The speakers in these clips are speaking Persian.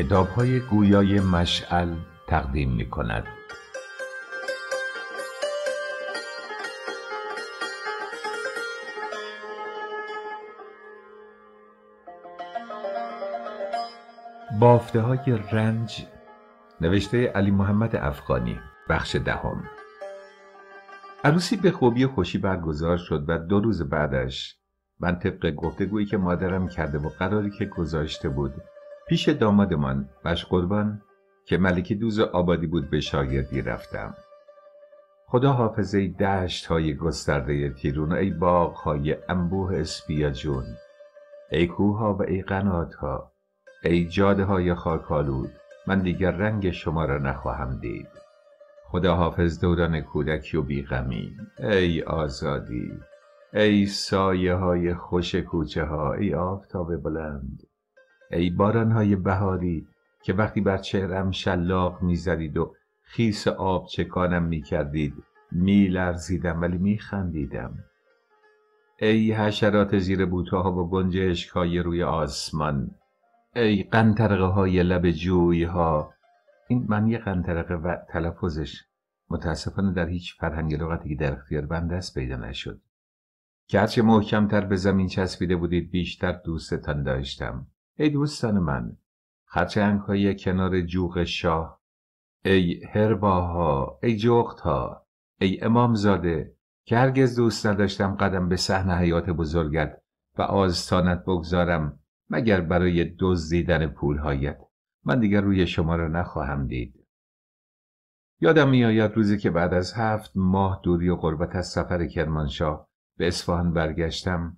کتاب های گویای مشعل تقدیم می کند. بافته های رنج نوشته علی محمد افغانی بخش دهم عروسی به خوبی خوشی برگزار شد و دو روز بعدش من طبق گفتگویی که مادرم کرده و قراری که گذاشته بود پیش دامادمان بشقربان، که ملکی دوز آبادی بود به شاگردی رفتم خدا حافظ ای دشت های گسترده تیرون ای باغ های انبوه اسپیاجون ای کوه ها و ای قنات ها ای جاده های خاکالود من دیگر رنگ شما را نخواهم دید خدا حافظ دوران کودکی و بیغمی ای آزادی ای سایه های خوش کوچه ها ای آفتاب بلند ای بارانهای بهاری که وقتی بر چهرم شلاق میزدید و خیس آب چکانم میکردید میلرزیدم ولی میخندیدم ای حشرات زیر بوتاها و گنجشک روی آسمان ای قنطرقه های لب جوی ها من یه قنطرقه و تلفظش متاسفانه در هیچ فرهنگ لغتی که در اختیار من دست پیدا نشد که هرچه محکمتر به زمین چسبیده بودید بیشتر دوستتان داشتم ای دوستان من خرچنگ های کنار جوغ شاه ای هرباها ای جغت ها ای امامزاده که هرگز دوست نداشتم قدم به صحنه حیات بزرگت و آستانت بگذارم مگر برای دزدیدن پولهایت من دیگر روی شما را نخواهم دید یادم میآید روزی که بعد از هفت ماه دوری و قربت از سفر کرمانشاه به اصفهان برگشتم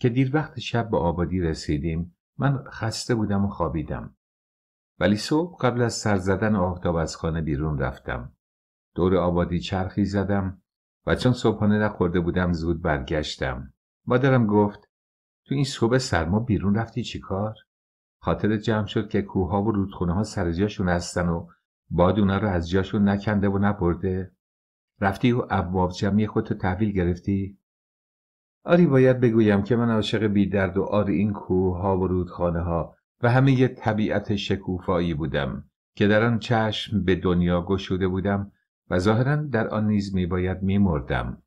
که دیر وقت شب به آبادی رسیدیم من خسته بودم و خوابیدم. ولی صبح قبل از سر زدن آفتاب از خانه بیرون رفتم. دور آبادی چرخی زدم و چون صبحانه نخورده بودم زود برگشتم. مادرم گفت تو این صبح سرما بیرون رفتی چیکار؟ خاطر جمع شد که کوهها و رودخونه ها سر جاشون هستن و باد اونا رو از جاشون نکنده و نبرده رفتی و ابواب جمعی خودتو تحویل گرفتی آری باید بگویم که من عاشق بی درد و آر این کوه ها و رودخانه ها و همه طبیعت شکوفایی بودم که در آن چشم به دنیا گشوده بودم و ظاهرا در آن نیز می باید می مردم.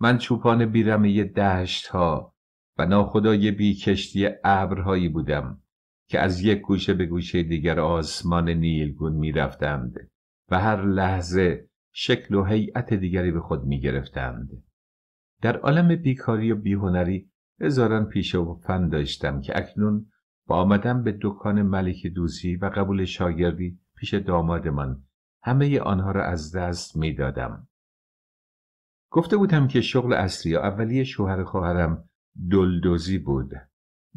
من چوپان بیرمه دشت ها و ناخدای بی کشتی ابرهایی بودم که از یک گوشه به گوشه دیگر آسمان نیلگون می رفتند و هر لحظه شکل و هیئت دیگری به خود می گرفتند. در عالم بیکاری و بیهنری هزاران پیش و فن داشتم که اکنون با آمدن به دکان ملک دوزی و قبول شاگردی پیش دامادمان همه آنها را از دست می دادم. گفته بودم که شغل اصلی و اولی شوهر خواهرم دلدوزی بود.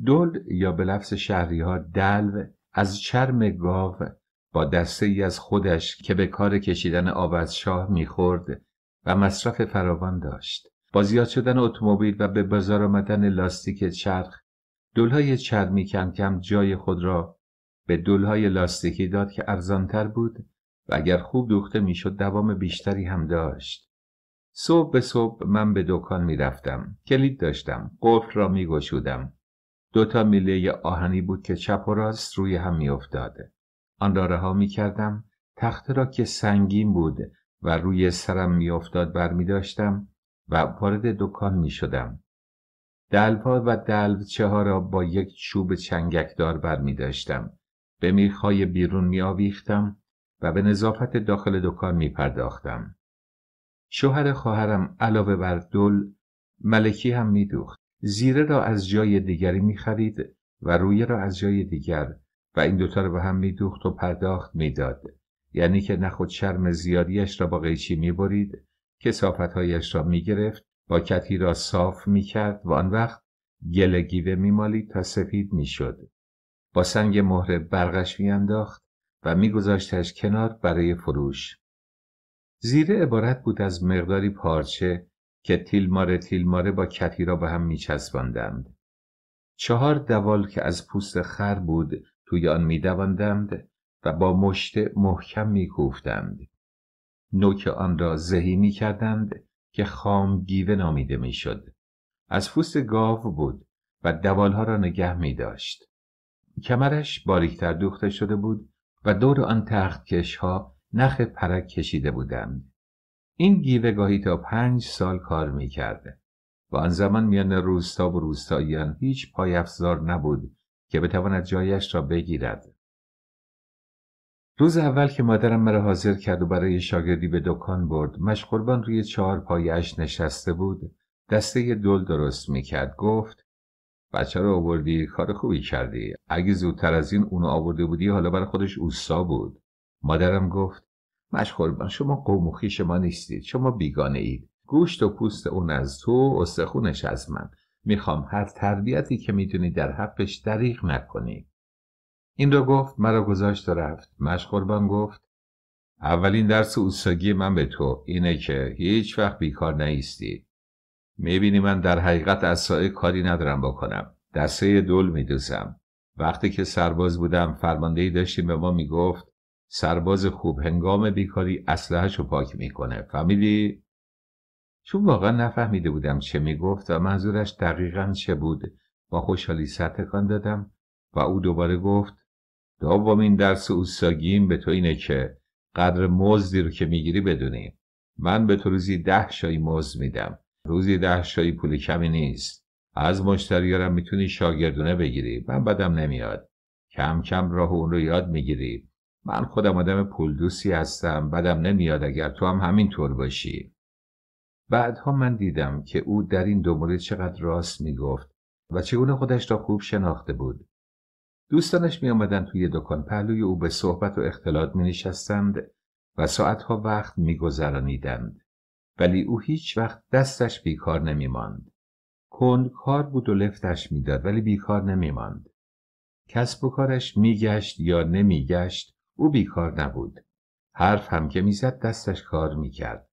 دل یا به لفظ شهری ها دلو از چرم گاو با دسته ای از خودش که به کار کشیدن آب از شاه میخورد و مصرف فراوان داشت. با زیاد شدن اتومبیل و به بازار آمدن لاستیک چرخ دلهای چرمی کم کم جای خود را به دلهای لاستیکی داد که ارزانتر بود و اگر خوب دوخته میشد دوام بیشتری هم داشت صبح به صبح من به دکان میرفتم، کلید داشتم. قفل را می گشودم. دوتا میله آهنی بود که چپ و راست روی هم می آن را رها می کردم. تخت را که سنگین بود و روی سرم می افتاد بر و وارد دکان می شدم. دلپا و دلوچه ها را با یک چوب چنگکدار بر می داشتم. به میخهای بیرون می آویختم و به نظافت داخل دکان می پرداختم. شوهر خواهرم علاوه بر دل ملکی هم می دوخت. زیره را از جای دیگری می خرید و رویه را از جای دیگر و این دوتا را به هم می دوخت و پرداخت می داد. یعنی که نخود شرم زیادیش را با قیچی می برید کسافتهایش را می گرفت با کتی را صاف می کرد و آن وقت گل گیوه می تا سفید می شد. با سنگ مهر برقش می انداخت و می گذاشتش کنار برای فروش. زیره عبارت بود از مقداری پارچه که تیلماره تیلماره با کتی را به هم می چسباندند. چهار دوال که از پوست خر بود توی آن می و با مشت محکم می گفتند. نوک آن را زهی می کردند که خام گیوه نامیده می شد. از فوس گاو بود و دوالها را نگه می داشت. کمرش باریکتر دوخته شده بود و دور آن تختکشها ها نخ پرک کشیده بودند. این گیوه گاهی تا پنج سال کار می و آن زمان میان روستا و روستاییان هیچ پای افزار نبود که بتواند جایش را بگیرد روز اول که مادرم مرا حاضر کرد و برای شاگردی به دکان برد مشقربان روی چهار پایش نشسته بود دسته دل درست میکرد گفت بچه رو آوردی کار خوبی کردی اگه زودتر از این اونو آورده بودی حالا برای خودش اوسا بود مادرم گفت مشقربان شما قوم و خیش ما نیستید شما بیگانه اید گوشت و پوست اون از تو استخونش از من میخوام هر تربیتی که میدونی در حقش دریغ نکنی این دو گفت مرا گذاشت و رفت مشقربان گفت اولین درس اوستاگی من به تو اینه که هیچ وقت بیکار نیستی میبینی من در حقیقت از سایه کاری ندارم بکنم دسته دول میدوزم وقتی که سرباز بودم فرماندهی داشتیم به ما میگفت سرباز خوب هنگام بیکاری اسلحهش رو پاک میکنه فهمیدی چون واقعا نفهمیده بودم چه میگفت و منظورش دقیقا چه بود با خوشحالی سر تکان دادم و او دوباره گفت دومین درس اوساگیم به تو اینه که قدر مزدی رو که میگیری بدونی من به تو روزی ده شایی مزد میدم روزی ده شایی پول کمی نیست از مشتریارم میتونی شاگردونه بگیری من بدم نمیاد کم کم راه اون رو یاد میگیری من خودم آدم پول دوستی هستم بدم نمیاد اگر تو هم همین طور باشی بعدها من دیدم که او در این دو مورد چقدر راست میگفت و چگونه خودش را خوب شناخته بود دوستانش می آمدن توی دکان پهلوی او به صحبت و اختلاط می نشستند و ساعتها وقت می گذرانیدند. ولی او هیچ وقت دستش بیکار نمی ماند. کند کار بود و لفتش میداد ولی بیکار نمی ماند. کسب و کارش میگشت یا نمی گشت او بیکار نبود. حرف هم که میزد دستش کار میکرد.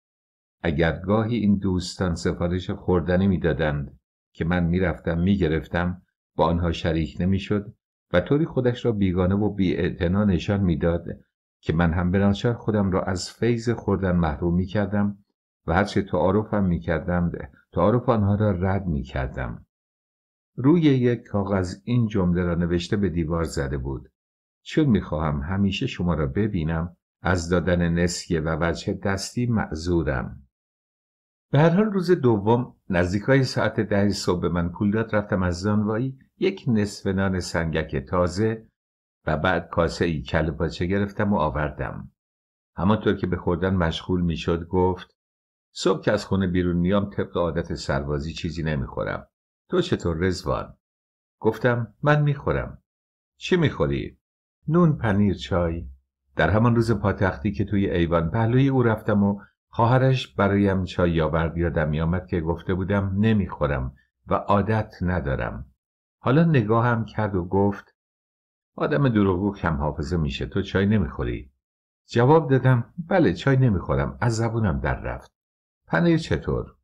اگر گاهی این دوستان سفارش خوردنی میدادند که من میرفتم میگرفتم با آنها شریک نمیشد و طوری خودش را بیگانه و بیاعتنا نشان میداد که من هم بناچار خودم را از فیض خوردن محروم میکردم کردم و هرچه تعارفم میکردم، تعارف آنها را رد میکردم. روی یک کاغذ این جمله را نوشته به دیوار زده بود. چون میخواهم همیشه شما را ببینم از دادن نسیه و وجه دستی معذورم. به هر حال روز دوم نزدیکای ساعت ده صبح من داد رفتم از زانوایی یک نصف نان سنگک تازه و بعد کاسه ای کل پاچه گرفتم و آوردم. همانطور که به خوردن مشغول میشد گفت صبح که از خونه بیرون میام طبق عادت سربازی چیزی نمیخورم. تو چطور رزوان؟ گفتم من میخورم. چی میخوری؟ نون پنیر چای. در همان روز پاتختی که توی ایوان پهلوی او رفتم و خواهرش برایم چای آورد یادم آمد که گفته بودم نمیخورم و عادت ندارم. حالا نگاهم کرد و گفت آدم دروغو کم حافظه میشه تو چای نمیخوری جواب دادم بله چای نمیخورم از زبونم در رفت پنیر چطور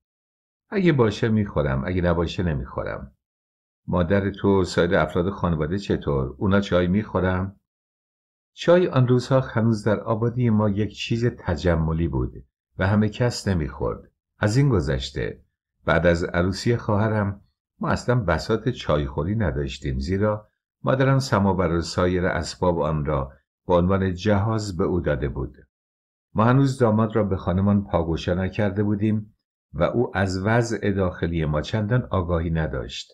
اگه باشه میخورم اگه نباشه نمیخورم مادر تو سایر افراد خانواده چطور اونا چای میخورم چای آن روزها هنوز در آبادی ما یک چیز تجملی بود و همه کس نمیخورد از این گذشته بعد از عروسی خواهرم ما اصلا بسات چایخوری نداشتیم زیرا مادرم سماور و سایر اسباب آن را به عنوان جهاز به او داده بود ما هنوز داماد را به خانمان پاگوشا نکرده بودیم و او از وضع داخلی ما چندان آگاهی نداشت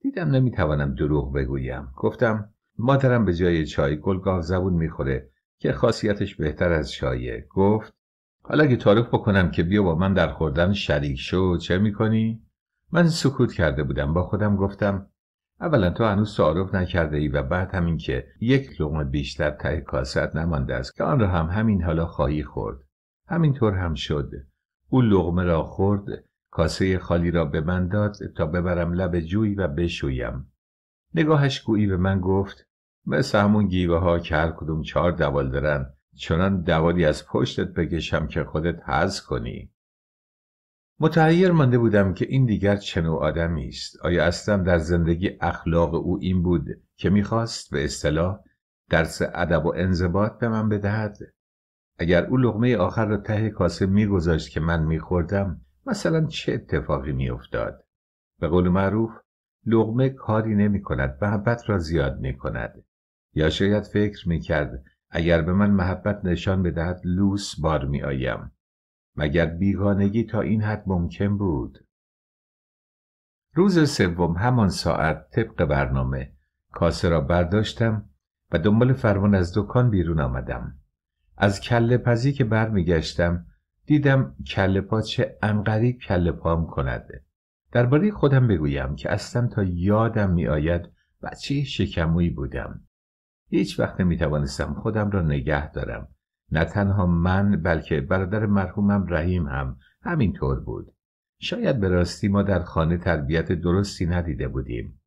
دیدم نمیتوانم دروغ بگویم گفتم مادرم به جای چای گلگاه زبون میخوره که خاصیتش بهتر از چایه گفت حالا که تعارف بکنم که بیا با من در خوردن شریک شو چه میکنی؟ من سکوت کرده بودم با خودم گفتم اولا تو هنوز تعارف نکرده ای و بعد همین که یک لغمه بیشتر ته کاست نمانده است که آن را هم همین حالا خواهی خورد همینطور هم شد او لغمه را خورد کاسه خالی را به من داد تا ببرم لب جوی و بشویم نگاهش گویی به من گفت مثل همون گیوه ها که هر کدوم چهار دوال دارن چنان دوالی از پشتت بکشم که خودت هز کنی متحیر مانده بودم که این دیگر چه نوع آدمی است آیا اصلا در زندگی اخلاق او این بود که میخواست به اصطلاح درس ادب و انضباط به من بدهد اگر او لغمه آخر را ته کاسه میگذاشت که من میخوردم مثلا چه اتفاقی میافتاد به قول معروف لغمه کاری نمی کند محبت را زیاد می کند یا شاید فکر می کرد اگر به من محبت نشان بدهد لوس بار میآیم. مگر بیگانگی تا این حد ممکن بود روز سوم همان ساعت طبق برنامه کاسه را برداشتم و دنبال فرمان از دکان بیرون آمدم از کله پزی که برمیگشتم دیدم کله چه انقری کله پام کند درباره خودم بگویم که اصلا تا یادم میآید بچه شکمویی بودم هیچ وقت نمی توانستم خودم را نگه دارم نه تنها من بلکه برادر مرحومم رحیم هم همینطور بود شاید به راستی ما در خانه تربیت درستی ندیده بودیم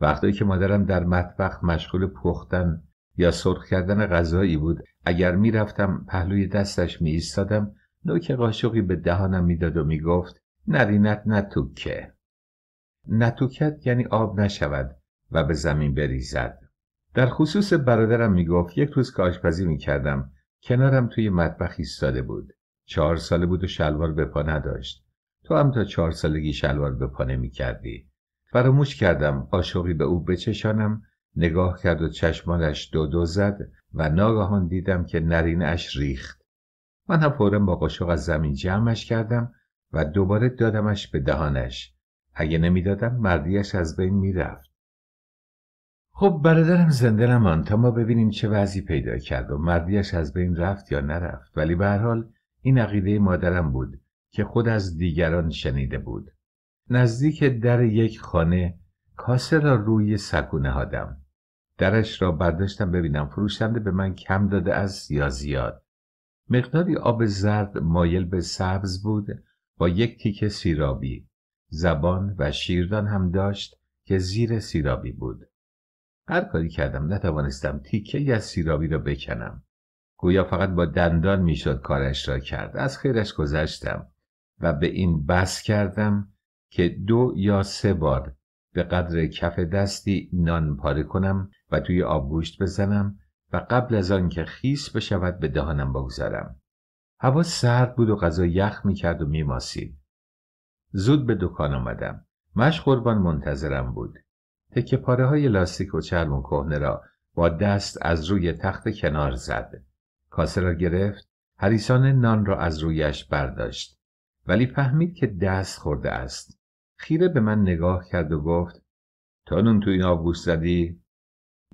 وقتی که مادرم در مطبخ مشغول پختن یا سرخ کردن غذایی بود اگر میرفتم پهلوی دستش می ایستادم نوک قاشقی به دهانم میداد و میگفت نرینت نتوکه نتوکت یعنی آب نشود و به زمین بریزد در خصوص برادرم میگفت یک روز که آشپزی میکردم کنارم توی مطبخ ایستاده بود چهار ساله بود و شلوار به پا نداشت تو هم تا چهار سالگی شلوار به پا نمی کردی فراموش کردم آشوقی به او بچشانم نگاه کرد و چشمانش دو دو زد و ناگهان دیدم که نرینش ریخت من هم فورم با قاشق از زمین جمعش کردم و دوباره دادمش به دهانش اگه نمیدادم مردیش از بین میرفت خب برادرم زنده نمان تا ما ببینیم چه وضعی پیدا کرد و مردیش از بین رفت یا نرفت ولی به هر حال این عقیده مادرم بود که خود از دیگران شنیده بود نزدیک در یک خانه کاسه را روی سکو نهادم درش را برداشتم ببینم فروشنده به من کم داده از یا زیاد مقداری آب زرد مایل به سبز بود با یک تیکه سیرابی زبان و شیردان هم داشت که زیر سیرابی بود هر کاری کردم نتوانستم تیکه از سیرابی را بکنم گویا فقط با دندان میشد کارش را کرد از خیرش گذشتم و به این بس کردم که دو یا سه بار به قدر کف دستی نان پاره کنم و توی آبگوشت بزنم و قبل از آن که خیس بشود به دهانم بگذارم هوا سرد بود و غذا یخ میکرد و میماسید زود به دکان آمدم مش قربان منتظرم بود تکه پاره های لاستیک و چرم و کهنه را با دست از روی تخت کنار زد. کاسه را گرفت، هریسان نان را از رویش برداشت. ولی فهمید که دست خورده است. خیره به من نگاه کرد و گفت تا نون تو این زدی؟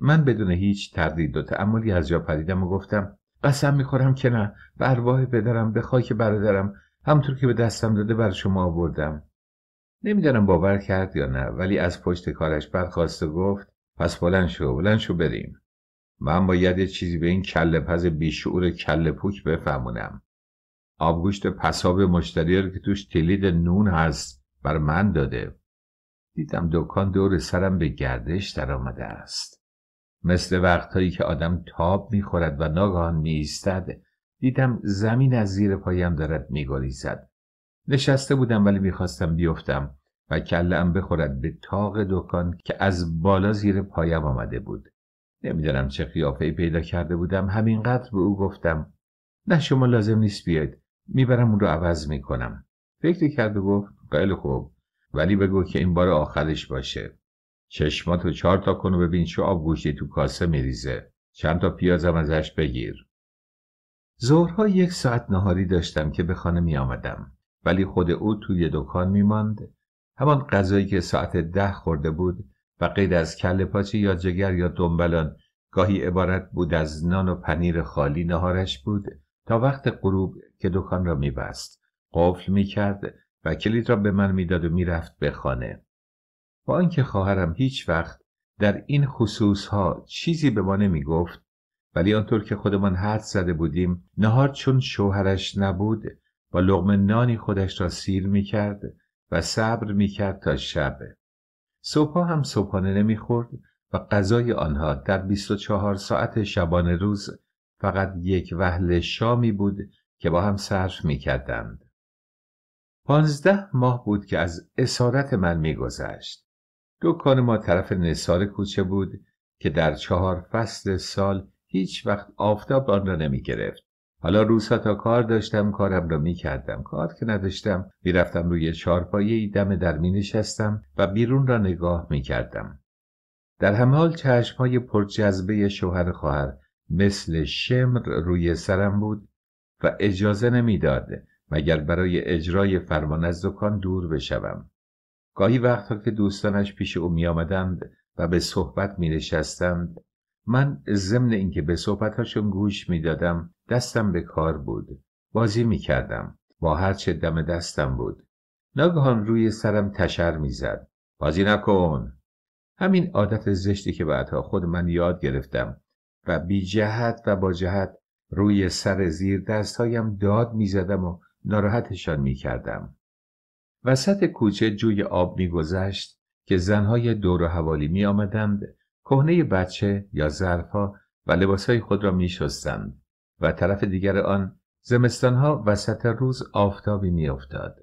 من بدون هیچ تردید و تعملی از جا پریدم و گفتم قسم میخورم که نه برواه بدرم، به خاک برادرم همطور که به دستم داده بر شما آوردم نمیدانم باور کرد یا نه ولی از پشت کارش برخواست و گفت پس بلند شو بلند شو بریم من باید یه چیزی به این کله پز بیشعور کل پوک بفهمونم آبگوشت پساب مشتری رو که توش تلید نون هست بر من داده دیدم دکان دور سرم به گردش در آمده است مثل وقتهایی که آدم تاب میخورد و ناگهان میایستد دیدم زمین از زیر پایم دارد میگریزد نشسته بودم ولی میخواستم بیفتم و کلم بخورد به تاق دکان که از بالا زیر پایم آمده بود نمیدانم چه قیافه پیدا کرده بودم همینقدر به او گفتم نه شما لازم نیست بیاید میبرم اون رو عوض میکنم فکر کرد و گفت خیلی خوب ولی بگو که این بار آخرش باشه چشماتو چهار تا کن و ببین چه گوشتی تو کاسه میریزه چند تا پیازم ازش بگیر ظهرها یک ساعت نهاری داشتم که به خانه می آمدم. ولی خود او توی دکان میماند همان غذایی که ساعت ده خورده بود و غیر از کل پاچه یا جگر یا دنبلان گاهی عبارت بود از نان و پنیر خالی نهارش بود تا وقت غروب که دکان را میبست قفل میکرد و کلید را به من میداد و میرفت به خانه با آنکه خواهرم هیچ وقت در این خصوص ها چیزی به ما نمی گفت ولی آنطور که خودمان حد زده بودیم نهار چون شوهرش نبود با لغم نانی خودش را سیر می کرد و صبر می کرد تا شب. صبحها هم صبحانه نمی خورد و غذای آنها در 24 ساعت شبانه روز فقط یک وحل شامی بود که با هم صرف می کردند. پانزده ماه بود که از اسارت من میگذشت. دکان ما طرف نسال کوچه بود که در چهار فصل سال هیچ وقت آفتاب آن را نمی گرفت. حالا روزها تا کار داشتم کارم را میکردم، کردم کار که نداشتم میرفتم روی چارپایی دم در می نشستم و بیرون را نگاه می در همه حال چشم های جذبه شوهر خواهر مثل شمر روی سرم بود و اجازه نمیداد مگر برای اجرای فرمان از دکان دور بشوم گاهی وقتها که دوستانش پیش او می و به صحبت می نشستند من ضمن اینکه به صحبتهاشون گوش میدادم، دستم به کار بود بازی می کردم با هر چه دم دستم بود ناگهان روی سرم تشر میزد بازی نکن همین عادت زشتی که بعدها خود من یاد گرفتم و بی جهت و با جهت روی سر زیر دستهایم داد میزدم و ناراحتشان میکردم وسط کوچه جوی آب میگذشت که زنهای دور و حوالی می آمدند کهنه بچه یا ظرفها و لباسهای خود را می شستند. و طرف دیگر آن زمستان ها وسط روز آفتابی میافتاد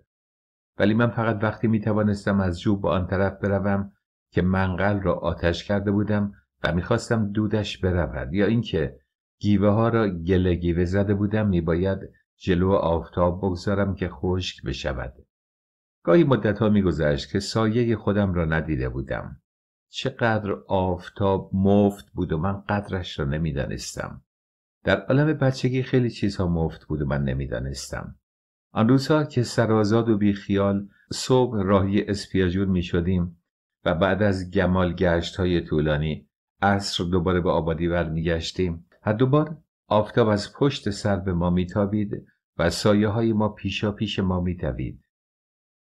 ولی من فقط وقتی می توانستم از جوب به آن طرف بروم که منقل را آتش کرده بودم و میخواستم دودش برود یا اینکه گیوه ها را گله گیوه زده بودم باید جلو آفتاب بگذارم که خشک بشود گاهی مدت ها میگذشت که سایه خودم را ندیده بودم چقدر آفتاب مفت بود و من قدرش را نمیدانستم در عالم بچگی خیلی چیزها مفت بود و من نمیدانستم. آن روزها که سرازاد و بیخیال صبح راهی اسپیاجور می شدیم و بعد از گمال گشت های طولانی عصر دوباره به آبادی برمیگشتیم هر دوبار آفتاب از پشت سر به ما میتابید و سایه های ما پیشا پیش ما میدوید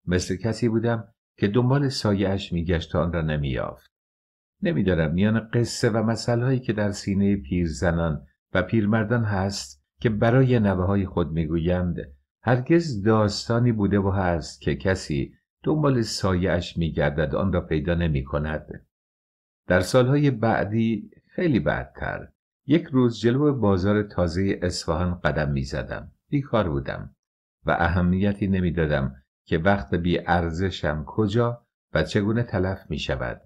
مثل کسی بودم که دنبال سایهاش میگشت تا آن را نمی دارم میان قصه و هایی که در سینه پیرزنان و پیرمردان هست که برای نوه های خود میگویند هرگز داستانی بوده و هست که کسی دنبال سایهاش میگردد آن را پیدا نمی کند. در سالهای بعدی خیلی بعدتر یک روز جلو بازار تازه اصفهان قدم میزدم، بیکار بودم و اهمیتی نمیدادم که وقت بی ارزشم کجا و چگونه تلف می شود.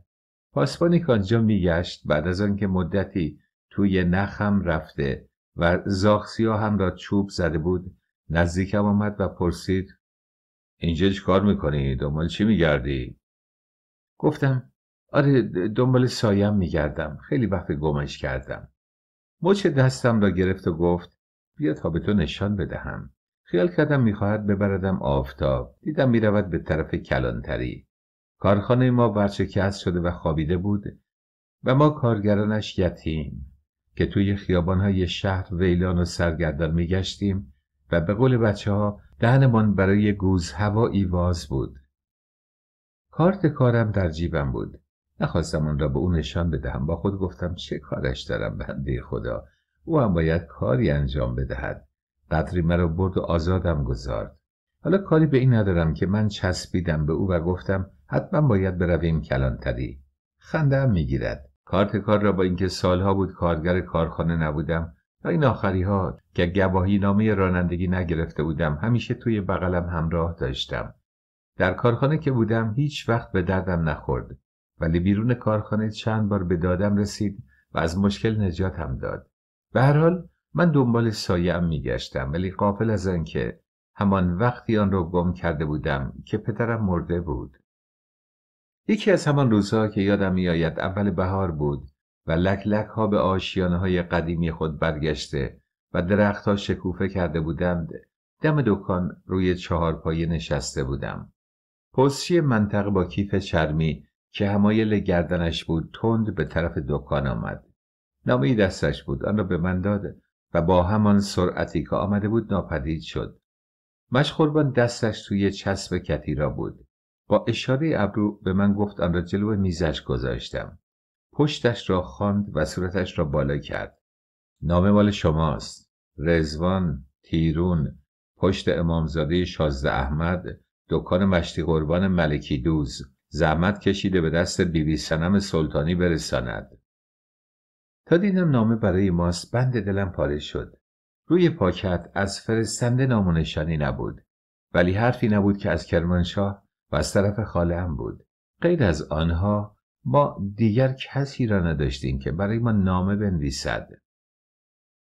پاسبانی که آنجا می گشت بعد از آنکه مدتی توی نخم رفته و زاخسیا هم را چوب زده بود نزدیکم آمد و پرسید اینجا چی کار میکنی؟ دنبال چی میگردی؟ گفتم آره دنبال سایم میگردم خیلی وقت گمش کردم مچ دستم را گرفت و گفت بیا تا به تو نشان بدهم خیال کردم میخواهد ببردم آفتاب دیدم میرود به طرف کلانتری کارخانه ما ورشکست شده و خوابیده بود و ما کارگرانش یتیم که توی های شهر ویلان و سرگردان میگشتیم و به قول بچه ها دهنمان برای گوز هوایی واز بود. کارت کارم در جیبم بود. نخواستم اون را به او نشان بدهم با خود گفتم چه کارش دارم بنده خدا او هم باید کاری انجام بدهد قدری مرا برد و آزادم گذارد حالا کاری به این ندارم که من چسبیدم به او و گفتم حتما باید برویم کلانتری خندهام میگیرد کارت کار را با اینکه سالها بود کارگر کارخانه نبودم و این آخری ها که گواهی نامه رانندگی نگرفته بودم همیشه توی بغلم همراه داشتم. در کارخانه که بودم هیچ وقت به دردم نخورد ولی بیرون کارخانه چند بار به دادم رسید و از مشکل نجاتم داد. به هر حال من دنبال سایم میگشتم ولی قافل از آنکه همان وقتی آن را گم کرده بودم که پدرم مرده بود. یکی از همان روزها که یادم میآید اول بهار بود و لک لک ها به آشیانه های قدیمی خود برگشته و درختها شکوفه کرده بودند دم دکان روی چهار پایه نشسته بودم پستچی منطقه با کیف چرمی که همایل گردنش بود تند به طرف دکان آمد نامه دستش بود آن را به من داد و با همان سرعتی که آمده بود ناپدید شد مشخوربان دستش توی چسب را بود با اشاره ابرو به من گفت آن را جلو میزش گذاشتم پشتش را خواند و صورتش را بالا کرد نامه مال شماست رزوان تیرون پشت امامزاده شازده احمد دکان مشتی قربان ملکی دوز زحمت کشیده به دست بیبی سنم سلطانی برساند تا دیدم نامه برای ماست بند دلم پاره شد روی پاکت از فرستنده نامونشانی نبود ولی حرفی نبود که از کرمانشاه و از طرف هم بود غیر از آنها ما دیگر کسی را نداشتیم که برای ما نامه بنویسد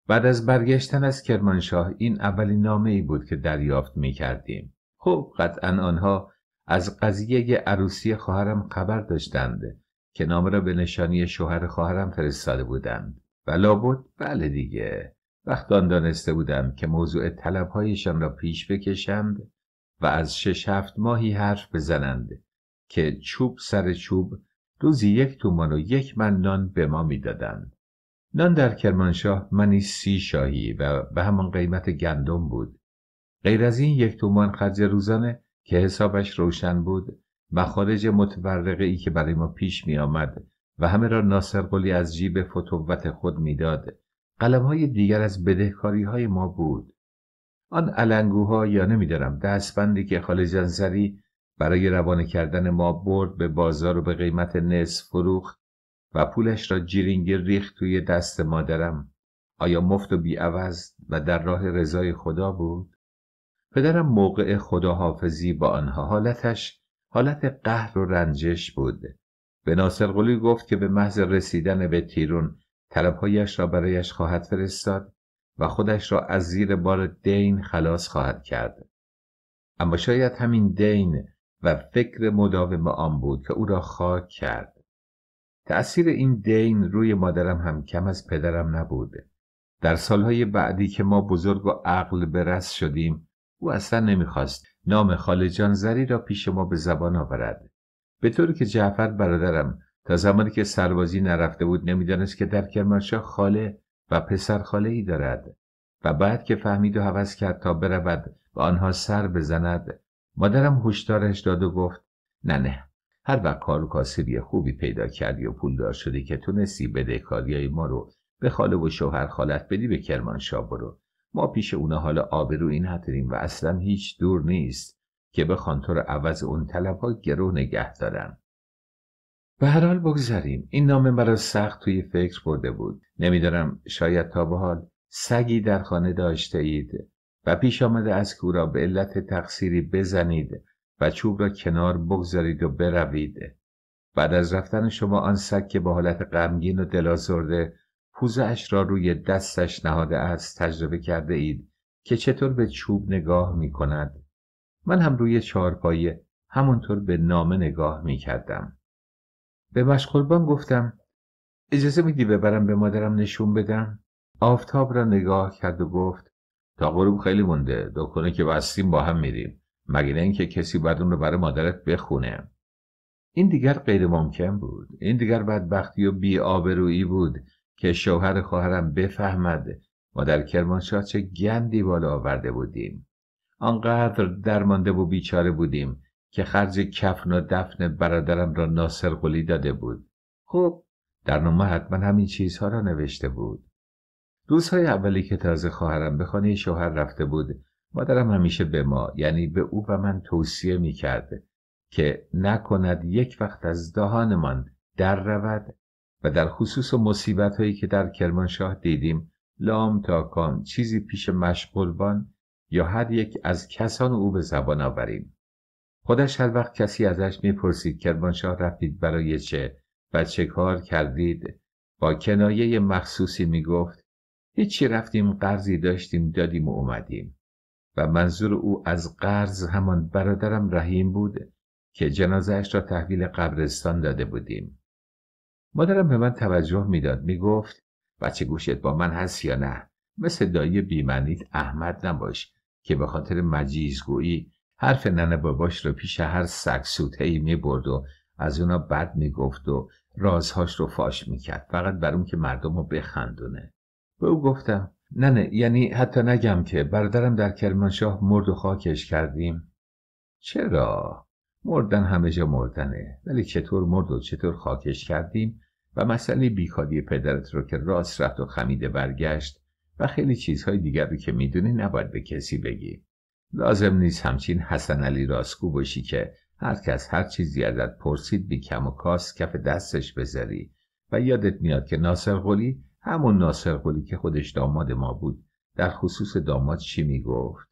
بعد از برگشتن از کرمانشاه این اولین نامه ای بود که دریافت می کردیم خب قطعا آنها از قضیه عروسی خواهرم خبر داشتند که نامه را به نشانی شوهر خواهرم فرستاده بودند و لابد بله دیگه وقت آن دانسته بودم که موضوع طلبهایشان را پیش بکشند و از شش هفت ماهی حرف بزنند که چوب سر چوب روزی یک تومان و یک من نان به ما میدادند. نان در کرمانشاه منی سی شاهی و به همان قیمت گندم بود. غیر از این یک تومان خرج روزانه که حسابش روشن بود مخارج متورقه ای که برای ما پیش می آمد و همه را ناصر قلی از جیب فتوت خود میداد قلم های دیگر از بدهکاری های ما بود آن علنگوها یا نمیدانم دستبندی که خاله جنسری برای روانه کردن ما برد به بازار و به قیمت نصف فروخت و پولش را جیرینگ ریخت توی دست مادرم آیا مفت و بیعوض و در راه رضای خدا بود؟ پدرم موقع خداحافظی با آنها حالتش حالت قهر و رنجش بود به ناصر گفت که به محض رسیدن به تیرون طلبهایش را برایش خواهد فرستاد و خودش را از زیر بار دین خلاص خواهد کرد اما شاید همین دین و فکر مداوم آن بود که او را خاک کرد تأثیر این دین روی مادرم هم کم از پدرم نبود در سالهای بعدی که ما بزرگ و عقل برس شدیم او اصلا نمیخواست نام خالجان زری را پیش ما به زبان آورد به طوری که جعفر برادرم تا زمانی که سربازی نرفته بود نمیدانست که در کرمانشاه خاله و خاله ای دارد و بعد که فهمید و حوض کرد تا برود و آنها سر بزند مادرم هشدارش داد و گفت نه نه هر وقت کار و کاسبی خوبی پیدا کردی و پول دار شدی که تونستی کاریای ما رو به خاله و شوهر خالت بدی به کرمانشاه برو ما پیش اونا حالا آبرویی نداریم و اصلا هیچ دور نیست که به تو عوض اون طلبها گروه نگه دارن به هر حال بگذاریم این نامه مرا سخت توی فکر برده بود نمیدانم شاید تا به حال سگی در خانه داشته اید و پیش آمده از کورا به علت تقصیری بزنید و چوب را کنار بگذارید و بروید بعد از رفتن شما آن سگ که با حالت غمگین و دلازرده پوزش را روی دستش نهاده از تجربه کرده اید که چطور به چوب نگاه می کند من هم روی چهارپایه همونطور به نامه نگاه می کردم به مشغولبان گفتم اجازه میدی ببرم به مادرم نشون بدم آفتاب را نگاه کرد و گفت تا غروب خیلی مونده دکونه که بستیم با هم میریم مگر اینکه کسی بعد اون رو برای مادرت بخونه این دیگر غیر ممکن بود این دیگر بدبختی و بیآبرویی بود که شوهر خواهرم بفهمد ما در کرمانشاه چه گندی بالا آورده بودیم آنقدر درمانده و بیچاره بودیم که خرج کفن و دفن برادرم را ناصر قلی داده بود خب در نامه حتما همین چیزها را نوشته بود روزهای اولی که تازه خواهرم به خانه شوهر رفته بود مادرم همیشه به ما یعنی به او و من توصیه می کرد که نکند یک وقت از دهانمان در رود و در خصوص و مصیبت هایی که در کرمانشاه دیدیم لام تا کام چیزی پیش مشغولبان یا هر یک از کسان او به زبان آوریم خودش هر وقت کسی ازش میپرسید کرمانشاه رفتید برای چه و چه کار کردید با کنایه مخصوصی میگفت هیچی رفتیم قرضی داشتیم دادیم و اومدیم و منظور او از قرض همان برادرم رحیم بود که جنازهش را تحویل قبرستان داده بودیم مادرم به من توجه میداد میگفت بچه گوشت با من هست یا نه مثل دایی بیمنید احمد نباش که به خاطر مجیزگویی حرف ننه باباش رو پیش هر سگسوته ای میبرد و از اونا بد میگفت و رازهاش رو فاش میکرد فقط بر اون که مردم رو بخندونه به او گفتم نه نه یعنی حتی نگم که برادرم در کرمانشاه مرد و خاکش کردیم چرا؟ مردن همه جا مردنه ولی چطور مرد و چطور خاکش کردیم و مسئله بیکاری پدرت رو که راست رفت و خمیده برگشت و خیلی چیزهای دیگری که میدونی نباید به کسی بگی لازم نیست همچین حسن علی راستگو باشی که هر کس هر چیزی ازت پرسید بی کم و کاس کف دستش بذاری و یادت میاد که ناصر همون ناصر قولی که خودش داماد ما بود در خصوص داماد چی میگفت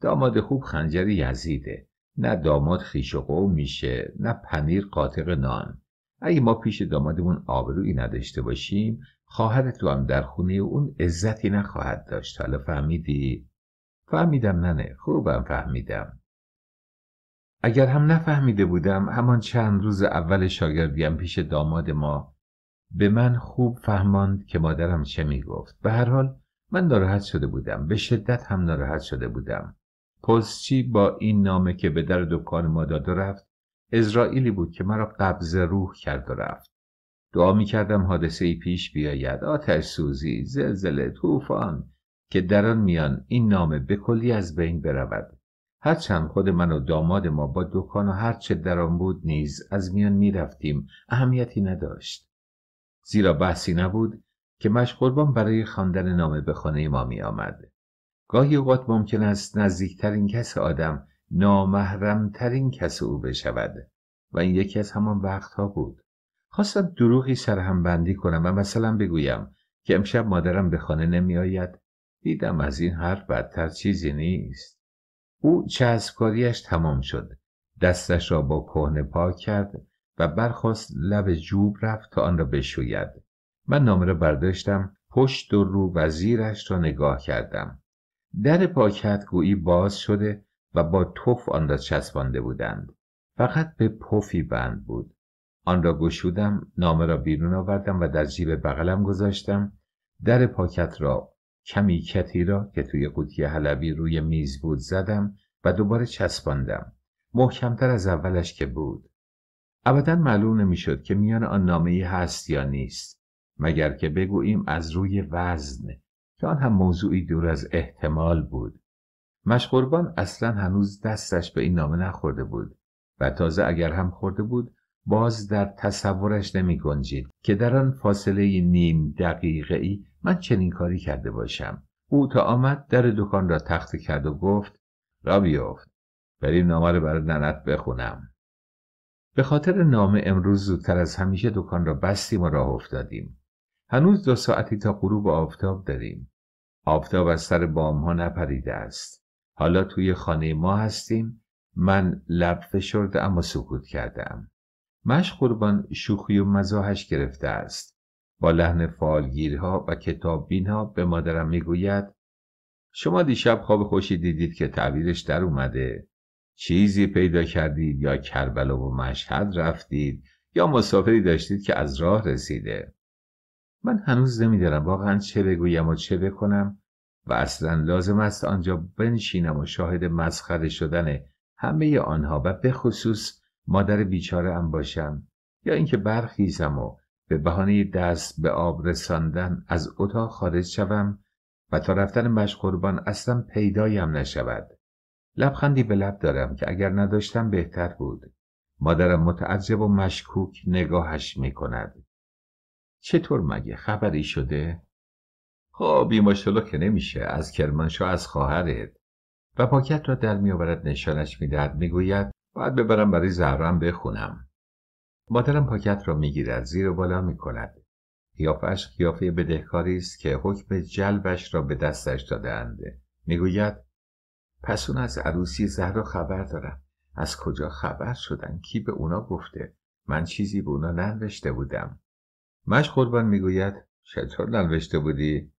داماد خوب خنجر یزیده نه داماد خیش و قوم میشه نه پنیر قاطق نان اگه ما پیش دامادمون آبرویی نداشته باشیم خواهد تو هم در خونه اون عزتی نخواهد داشت حالا فهمیدی فهمیدم ننه خوبم فهمیدم اگر هم نفهمیده بودم همان چند روز اول شاگردیم پیش داماد ما به من خوب فهماند که مادرم چه میگفت به هر حال من ناراحت شده بودم به شدت هم ناراحت شده بودم پستچی با این نامه که به در دکان ما داد و رفت اسرائیلی بود که مرا قبض روح کرد و رفت دعا میکردم حادثه ای پیش بیاید آتش سوزی زلزله طوفان که در آن میان این نامه به کلی از بین برود هرچند خود من و داماد ما با دکان و هرچه در آن بود نیز از میان میرفتیم اهمیتی نداشت زیرا بحثی نبود که مشغولبان برای خواندن نامه به خانه ما میآمد گاهی اوقات ممکن است نزدیکترین کس آدم نامحرمترین کس او بشود و این یکی از همان وقتها بود خواستم دروغی سرهم بندی کنم و مثلا بگویم که امشب مادرم به خانه نمیآید دیدم از این حرف بدتر چیزی نیست او چسبکاریش تمام شد دستش را با کهنه پاک کرد و برخواست لب جوب رفت تا آن را بشوید من نامه را برداشتم پشت و رو وزیرش را نگاه کردم در پاکت گویی باز شده و با توف آن را چسبانده بودند فقط به پفی بند بود آن را گشودم نامه را بیرون آوردم و در جیب بغلم گذاشتم در پاکت را کمی کتی را که توی قوطی حلبی روی میز بود زدم و دوباره چسباندم محکمتر از اولش که بود ابدا معلوم نمیشد که میان آن نامه ای هست یا نیست مگر که بگوییم از روی وزن که آن هم موضوعی دور از احتمال بود مشقربان اصلا هنوز دستش به این نامه نخورده بود و تازه اگر هم خورده بود باز در تصورش نمی گنجید که در آن فاصله نیم دقیقه ای من چنین کاری کرده باشم او تا آمد در دکان را تخت کرد و گفت را بیافت بریم نامه را برای ننت بخونم به خاطر نامه امروز زودتر از همیشه دکان را بستیم و راه افتادیم هنوز دو ساعتی تا غروب آفتاب داریم آفتاب از سر بام ها نپریده است حالا توی خانه ما هستیم من لب فشرده اما سکوت کردم مش قربان شوخی و مزاحش گرفته است با لحن فالگیرها و کتاببینها به مادرم میگوید شما دیشب خواب خوشی دیدید که تعبیرش در اومده چیزی پیدا کردید یا کربلا و مشهد رفتید یا مسافری داشتید که از راه رسیده من هنوز نمیدانم واقعا چه بگویم و چه بکنم و اصلا لازم است آنجا بنشینم و شاهد مسخره شدن همه آنها و به خصوص مادر بیچاره ام باشم یا اینکه برخیزم و به بهانه دست به آب رساندن از اتاق خارج شوم و تا رفتن مشقربان اصلا پیدایم نشود لبخندی به لب دارم که اگر نداشتم بهتر بود مادرم متعجب و مشکوک نگاهش می کند چطور مگه خبری شده؟ خب بیماشلو که نمیشه از کرمانشاه از خواهرت و پاکت را در میآورد نشانش میدهد میگوید باید ببرم برای زهرم بخونم مادرم پاکت را میگیرد زیر و بالا میکند قیافش قیافه بدهکاری است که حکم جلبش را به دستش دادهاند میگوید پس اون از عروسی زهرا خبر دارم از کجا خبر شدن کی به اونا گفته من چیزی به اونا ننوشته بودم مش قربان میگوید چطور ننوشته بودی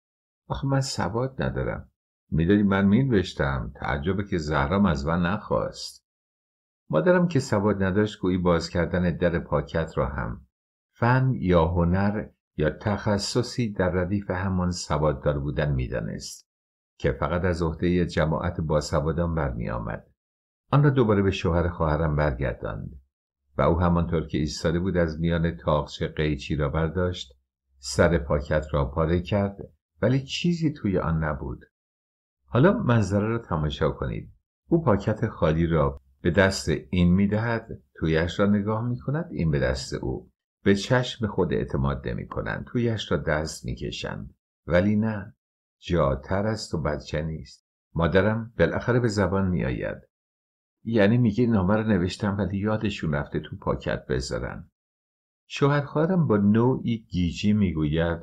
آخه من سواد ندارم میدانی من مینوشتم تعجبه که زهرام از من نخواست مادرم که سواد نداشت گویی باز کردن در پاکت را هم فن یا هنر یا تخصصی در ردیف همان سواددار بودن میدانست که فقط از عهده جماعت باسوادان برمیآمد آن را دوباره به شوهر خواهرم برگرداند و او همانطور که ایستاده بود از میان تاقچه قیچی را برداشت سر پاکت را پاره کرد ولی چیزی توی آن نبود حالا منظره را تماشا کنید او پاکت خالی را به دست این میدهد تویش را نگاه می کند این به دست او به چشم خود اعتماد نمی کنند تویش را دست می کشند ولی نه جاتر است و بچه نیست مادرم بالاخره به زبان می آید یعنی میگه نامه رو نوشتم ولی یادشون رفته تو پاکت بذارن شوهرخوارم با نوعی گیجی میگوید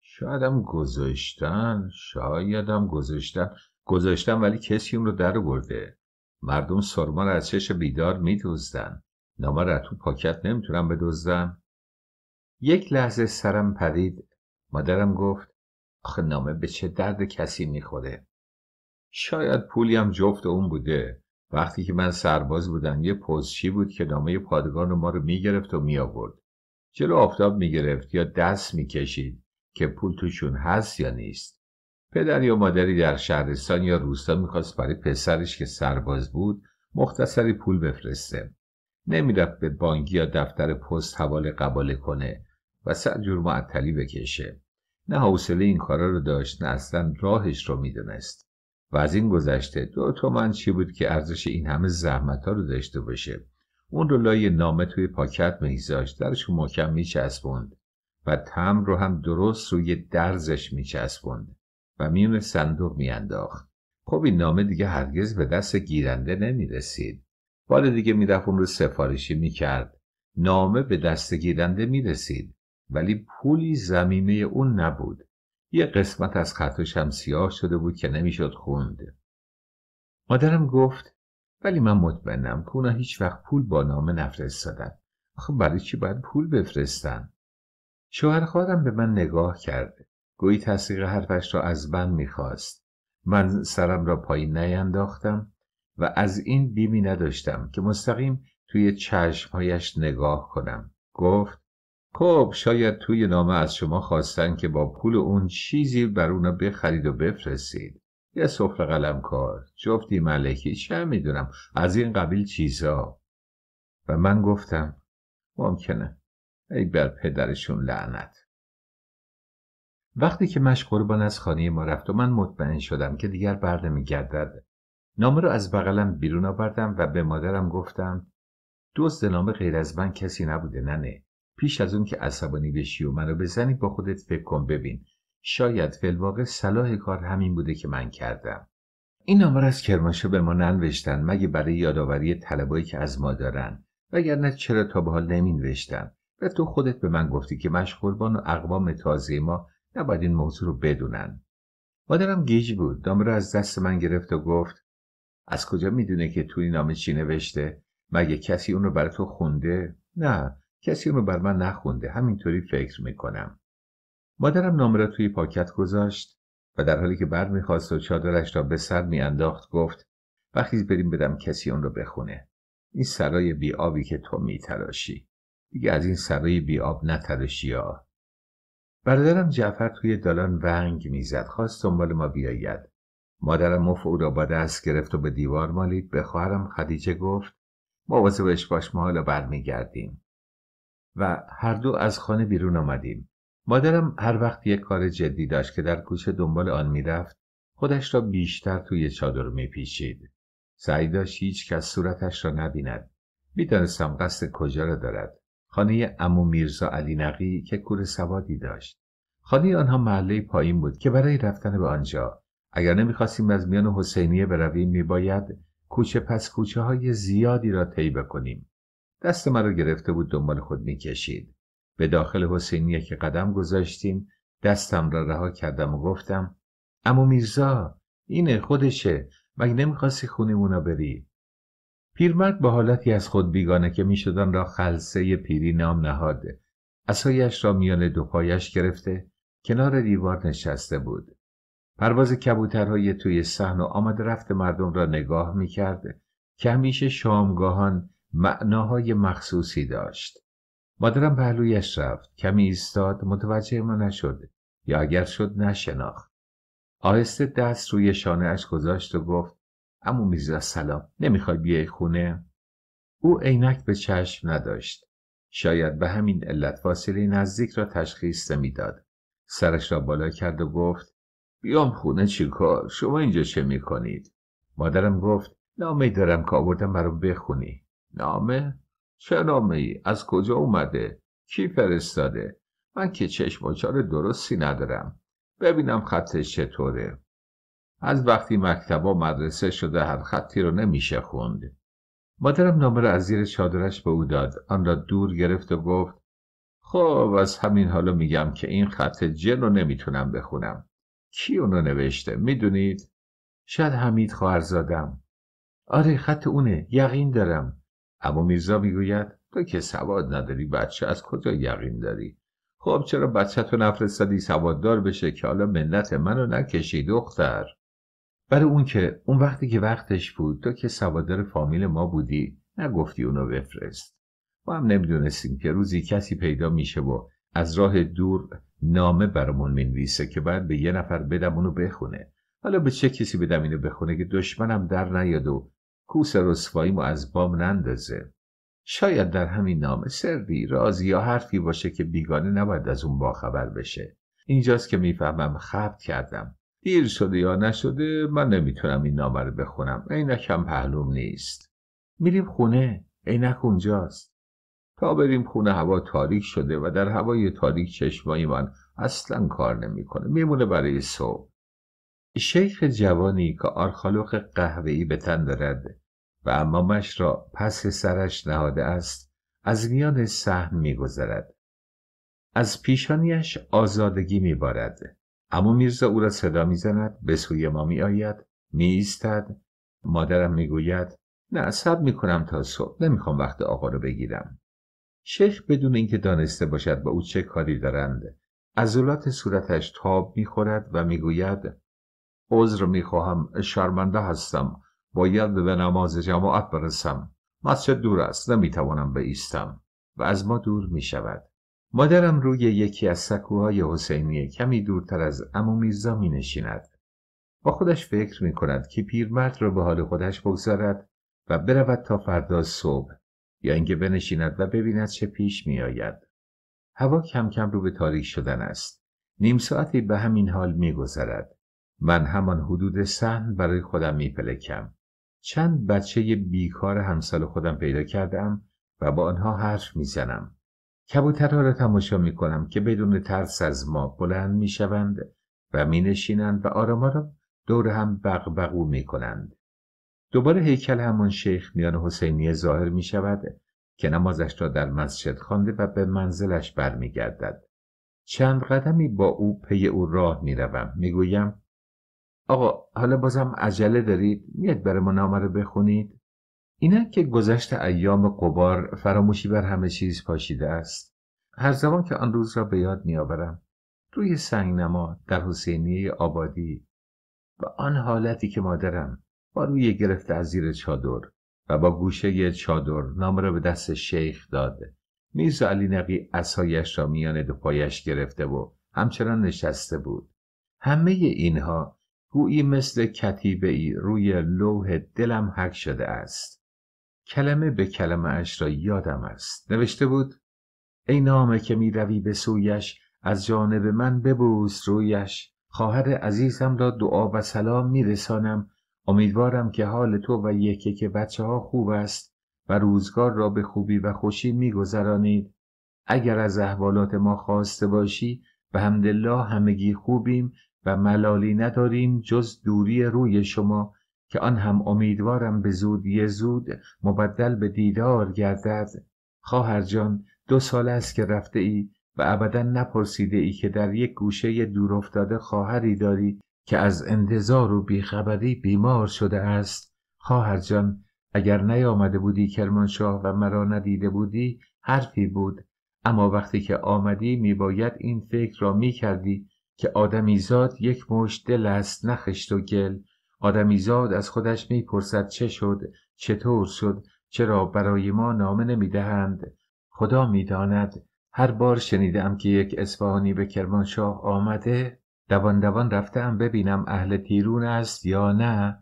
شایدم گذاشتن شایدم گذاشتن گذاشتم ولی کسی اون رو در برده مردم سرما از چش بیدار دوزدن. نامه را تو پاکت نمیتونم بدزدم یک لحظه سرم پرید مادرم گفت آخه نامه به چه درد کسی میخوره شاید پولی هم جفت اون بوده وقتی که من سرباز بودم یه پستچی بود که نامه پادگان ما رو میگرفت و میآورد جلو آفتاب میگرفت یا دست میکشید که پول توشون هست یا نیست پدر یا مادری در شهرستان یا روستا میخواست برای پسرش که سرباز بود مختصری پول بفرسته نمیرفت به بانگی یا دفتر پست حواله قباله کنه و سر جور معطلی بکشه نه حوصله این کارا رو داشت نه اصلا راهش رو میدونست و از این گذشته دو تومن چی بود که ارزش این همه زحمت ها رو داشته باشه اون رو لای نامه توی پاکت میگذاشت درش محکم میچسبوند و تم رو هم درست روی درزش میچسبوند و میون صندوق میانداخت خب این نامه دیگه هرگز به دست گیرنده نمیرسید بار دیگه میرفت اون رو سفارشی میکرد نامه به دست گیرنده میرسید ولی پولی زمینه اون نبود یه قسمت از خطش هم سیاه شده بود که نمیشد خوند مادرم گفت ولی من مطمئنم که اونا هیچ وقت پول با نامه نفرستادن خب برای چی باید پول بفرستن شوهر به من نگاه کرد گویی تصدیق حرفش را از من میخواست من سرم را پایین نینداختم و از این بیمی نداشتم که مستقیم توی چشمهایش نگاه کنم گفت خب شاید توی نامه از شما خواستن که با پول اون چیزی بر اونا بخرید و بفرستید یه صفر قلم کار جفتی ملکی چه میدونم از این قبیل چیزا و من گفتم ممکنه ای بر پدرشون لعنت وقتی که مش قربان از خانه ما رفت و من مطمئن شدم که دیگر می گردد نامه را از بغلم بیرون آوردم و به مادرم گفتم دوست نامه غیر از من کسی نبوده ننه پیش از اون که عصبانی بشی و منو بزنی با خودت فکر کن ببین شاید فلواقع صلاح کار همین بوده که من کردم این نامه را از کرمانشاه به ما ننوشتن مگه برای یادآوری طلبایی که از ما دارن نه چرا تا به حال نمینوشتن و تو خودت به من گفتی که مشغولبان و اقوام تازه ما نباید این موضوع رو بدونن مادرم گیج بود نامه رو از دست من گرفت و گفت از کجا میدونه که توی نامه چی نوشته مگه کسی اون رو برای تو خونده نه کسی اون رو بر من نخونده همینطوری فکر میکنم مادرم نامه را توی پاکت گذاشت و در حالی که بر میخواست و چادرش را به سر میانداخت گفت وقتی بریم بدم کسی اون رو بخونه این سرای بیابی که تو میتراشی دیگه از این سرای بیاب نتراشی برادرم جعفر توی دالان ونگ میزد خواست دنبال ما بیاید مادرم مف او را با دست گرفت و به دیوار مالید به خواهرم خدیجه گفت مواظبش باش ما حالا برمیگردیم و هر دو از خانه بیرون آمدیم مادرم هر وقت یک کار جدی داشت که در کوچه دنبال آن میرفت خودش را بیشتر توی چادر میپیچید سعی داشت هیچ کس صورتش را نبیند میدانستم قصد کجا را دارد خانه امو میرزا علی نقی که کور سوادی داشت خانه آنها محله پایین بود که برای رفتن به آنجا اگر نمیخواستیم از میان حسینیه برویم میباید کوچه پس کوچه های زیادی را طی بکنیم دست مرا گرفته بود دنبال خود میکشید به داخل حسینیه که قدم گذاشتیم دستم را رها کردم و گفتم امو میرزا اینه خودشه مگه نمیخواستی اونا بری پیرمرد با حالتی از خود بیگانه که میشد را خلسه پیری نام نهاده اسایش را میان دو پایش گرفته کنار دیوار نشسته بود پرواز کبوترهای توی صحن و آمد رفت مردم را نگاه میکرد که همیشه شامگاهان معناهای مخصوصی داشت مادرم پهلویش رفت کمی ایستاد متوجه ما نشد یا اگر شد نشناخت آهسته دست روی اش گذاشت و گفت اما میزا سلام نمیخوای بیای خونه او عینک به چشم نداشت شاید به همین علت فاصله نزدیک را تشخیص میداد سرش را بالا کرد و گفت بیام خونه چیکار شما اینجا چه میکنید مادرم گفت نامه دارم که آوردم برام بخونی نامه چه نامه ای از کجا اومده کی فرستاده من که چشم و درستی ندارم ببینم خطش چطوره از وقتی مکتبا مدرسه شده هر خطی رو نمیشه خوند مادرم نامه را از زیر چادرش به او داد آن را دور گرفت و گفت خب از همین حالا میگم که این خط جن رو نمیتونم بخونم کی اونو نوشته میدونید شاید حمید زادم. آره خط اونه یقین دارم اما میرزا میگوید تو که سواد نداری بچه از کجا یقین داری خب چرا بچه تو نفرستادی سواددار بشه که حالا منت منو نکشی دختر برای اون که اون وقتی که وقتش بود تو که سوادار فامیل ما بودی نگفتی اونو بفرست ما هم نمیدونستیم که روزی کسی پیدا میشه و از راه دور نامه برامون مینویسه که بعد به یه نفر بدم اونو بخونه حالا به چه کسی بدم اینو بخونه که دشمنم در نیاد و کوس رسواییمو از بام نندازه شاید در همین نامه سری رازی یا حرفی باشه که بیگانه نباید از اون باخبر بشه اینجاست که میفهمم خبت کردم دیر شده یا نشده من نمیتونم این نامه رو بخونم عینک پهلوم نیست میریم خونه عینک اونجاست تا بریم خونه هوا تاریک شده و در هوای تاریک چشمای من اصلا کار نمیکنه میمونه برای صبح شیخ جوانی که آرخالوق قهوه‌ای به تن دارد و امامش را پس سرش نهاده است از میان سهم میگذرد از پیشانیش آزادگی میبارد اما میرزا او را صدا میزند به سوی ما میآید میایستد مادرم میگوید نه می میکنم تا صبح نمیخوام وقت آقا رو بگیرم شیخ بدون اینکه دانسته باشد با او چه کاری دارند عضلات صورتش تاب میخورد و میگوید عذر میخواهم شرمنده هستم باید به نماز جماعت برسم مسجد دور است نمیتوانم بایستم و از ما دور میشود مادرم روی یکی از سکوهای حسینی کمی دورتر از امو میرزا می نشیند. با خودش فکر می کند که پیرمرد را به حال خودش بگذارد و برود تا فردا صبح یا اینکه بنشیند و ببیند چه پیش می آید. هوا کم کم رو به تاریک شدن است. نیم ساعتی به همین حال می گذارد. من همان حدود سهن برای خودم می پلکم. چند بچه بیکار همسال خودم پیدا کردم و با آنها حرف میزنم. کبوترها را تماشا می کنم که بدون ترس از ما بلند می شوند و می نشینند و آرام آرام دور هم بغبغو می کنند. دوباره هیکل همان شیخ میان حسینی ظاهر می شود که نمازش را در مسجد خوانده و به منزلش برمیگردد. چند قدمی با او پی او راه می روم. می گویم آقا حالا بازم عجله دارید؟ میاد برای ما نامه بخونید؟ اینک که گذشت ایام قبار فراموشی بر همه چیز پاشیده است هر زمان که آن روز را به یاد میآورم روی سنگنما در حسینیه آبادی و آن حالتی که مادرم با روی گرفته از زیر چادر و با گوشه چادر نام را به دست شیخ داده میز علی نقی اسایش را میان دو پایش گرفته و همچنان نشسته بود همه اینها گویی مثل کتیبه ای روی لوح دلم حک شده است کلمه به کلمه اش را یادم است نوشته بود ای نامه که می روی به سویش از جانب من ببوس رویش خواهر عزیزم را دعا و سلام می رسانم امیدوارم که حال تو و یکی که بچه ها خوب است و روزگار را به خوبی و خوشی می گذرانید اگر از احوالات ما خواسته باشی و همدلله همگی خوبیم و ملالی نداریم جز دوری روی شما که آن هم امیدوارم به زودی زود مبدل به دیدار گردد خواهر جان دو سال است که رفته ای و ابدا نپرسیده ای که در یک گوشه دور افتاده خواهری داری که از انتظار و بیخبری بیمار شده است خواهر جان اگر نیامده بودی کرمانشاه و مرا ندیده بودی حرفی بود اما وقتی که آمدی میباید این فکر را میکردی که آدمی زاد یک مشت دل است نخشت و گل آدمیزاد از خودش میپرسد چه شد چطور شد چرا برای ما نامه نمیدهند خدا میداند هر بار شنیدم که یک اسفهانی به کرمانشاه آمده دوان دوان رفتم ببینم اهل تیرون است یا نه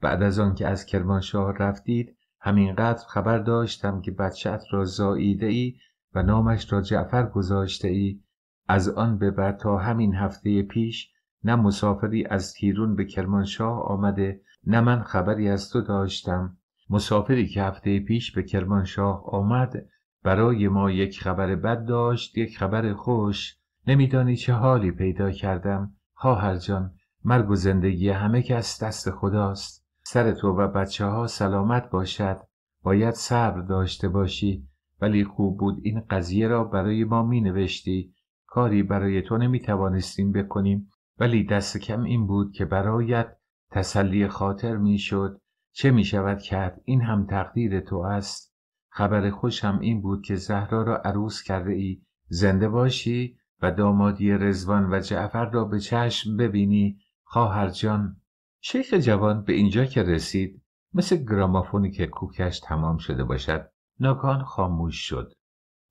بعد از آن که از کرمانشاه رفتید همینقدر خبر داشتم که بچت را زاییده ای و نامش را جعفر گذاشته ای از آن به بعد تا همین هفته پیش نه مسافری از تیرون به کرمانشاه آمده نه من خبری از تو داشتم مسافری که هفته پیش به کرمانشاه آمد برای ما یک خبر بد داشت یک خبر خوش نمیدانی چه حالی پیدا کردم خواهر جان مرگ و زندگی همه کس دست خداست سر تو و بچه ها سلامت باشد باید صبر داشته باشی ولی خوب بود این قضیه را برای ما مینوشتی کاری برای تو نمی توانستیم بکنیم ولی دست کم این بود که برایت تسلی خاطر میشد چه می شود کرد این هم تقدیر تو است خبر خوش هم این بود که زهرا را عروس کرده ای زنده باشی و دامادی رزوان و جعفر را به چشم ببینی خواهر جان شیخ جوان به اینجا که رسید مثل گرامافونی که کوکش تمام شده باشد ناکان خاموش شد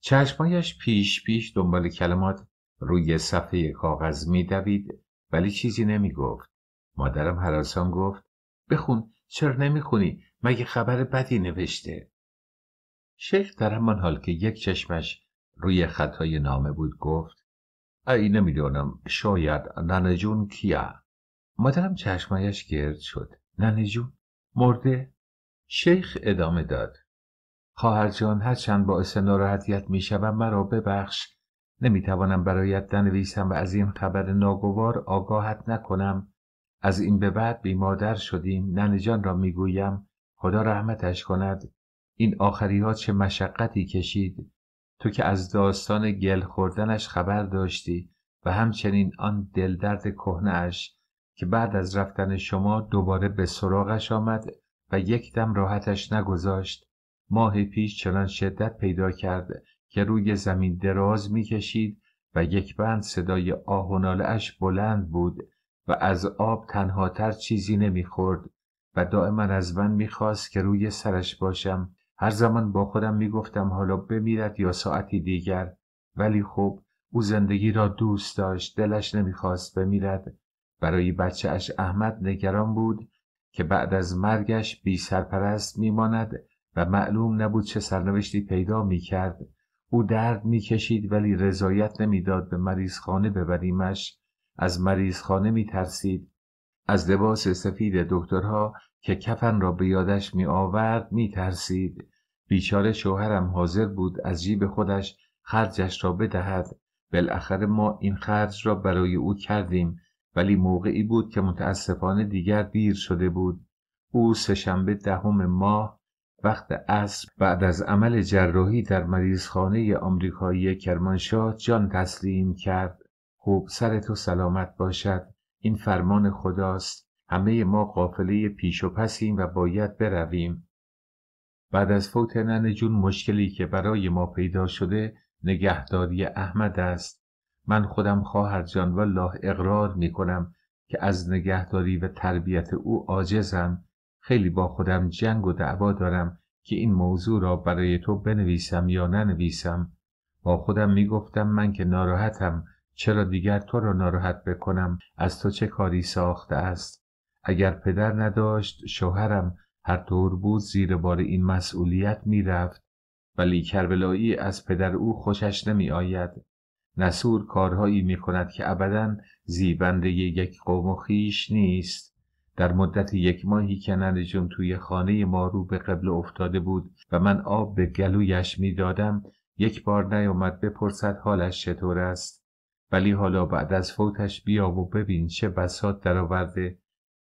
چشمایش پیش پیش دنبال کلمات روی صفحه کاغذ می دوید ولی چیزی نمی گفت. مادرم حراسان گفت بخون چرا خونی؟ مگه خبر بدی نوشته شیخ در همان حال که یک چشمش روی خطای نامه بود گفت ای دانم شاید ننجون جون کیه مادرم چشمایش گرد شد ننه مرده شیخ ادامه داد خواهر جان هرچند باعث ناراحتیت میشوم مرا ببخش نمیتوانم برایت ننویسم و از این خبر ناگوار آگاهت نکنم از این به بعد بیمادر شدیم ننجان جان را میگویم خدا رحمتش کند این آخری ها چه مشقتی کشید تو که از داستان گل خوردنش خبر داشتی و همچنین آن دلدرد کهنهاش که بعد از رفتن شما دوباره به سراغش آمد و یک دم راحتش نگذاشت ماه پیش چنان شدت پیدا کرده که روی زمین دراز میکشید و یک بند صدای آه و اش بلند بود و از آب تر چیزی نمیخورد و دائما از من میخواست که روی سرش باشم هر زمان با خودم میگفتم حالا بمیرد یا ساعتی دیگر ولی خب او زندگی را دوست داشت دلش نمیخواست بمیرد برای بچهش احمد نگران بود که بعد از مرگش بی سرپرست میماند و معلوم نبود چه سرنوشتی پیدا میکرد او درد میکشید ولی رضایت نمیداد به مریضخانه ببریمش از مریضخانه میترسید از لباس سفید دکترها که کفن را به یادش می آورد بیچاره شوهرم حاضر بود از جیب خودش خرجش را بدهد. بالاخره ما این خرج را برای او کردیم ولی موقعی بود که متاسفانه دیگر دیر شده بود. او سهشنبه دهم ماه وقت عصر بعد از عمل جراحی در مریضخانه آمریکایی کرمانشاه جان تسلیم کرد خوب سر تو سلامت باشد این فرمان خداست همه ما قافله پیش و پسیم و باید برویم بعد از فوت نن جون مشکلی که برای ما پیدا شده نگهداری احمد است من خودم خواهر جان والله اقرار می کنم که از نگهداری و تربیت او عاجزم خیلی با خودم جنگ و دعوا دارم که این موضوع را برای تو بنویسم یا ننویسم با خودم میگفتم من که ناراحتم چرا دیگر تو را ناراحت بکنم از تو چه کاری ساخته است اگر پدر نداشت شوهرم هر طور بود زیر بار این مسئولیت میرفت ولی کربلایی از پدر او خوشش نمی آید نسور کارهایی می کند که ابدا زیبنده یک قوم و خیش نیست در مدت یک ماهی که ننجم توی خانه ما رو به قبل افتاده بود و من آب به گلویش دادم یک بار نیامد بپرسد حالش چطور است ولی حالا بعد از فوتش بیا و ببین چه بسات درآورده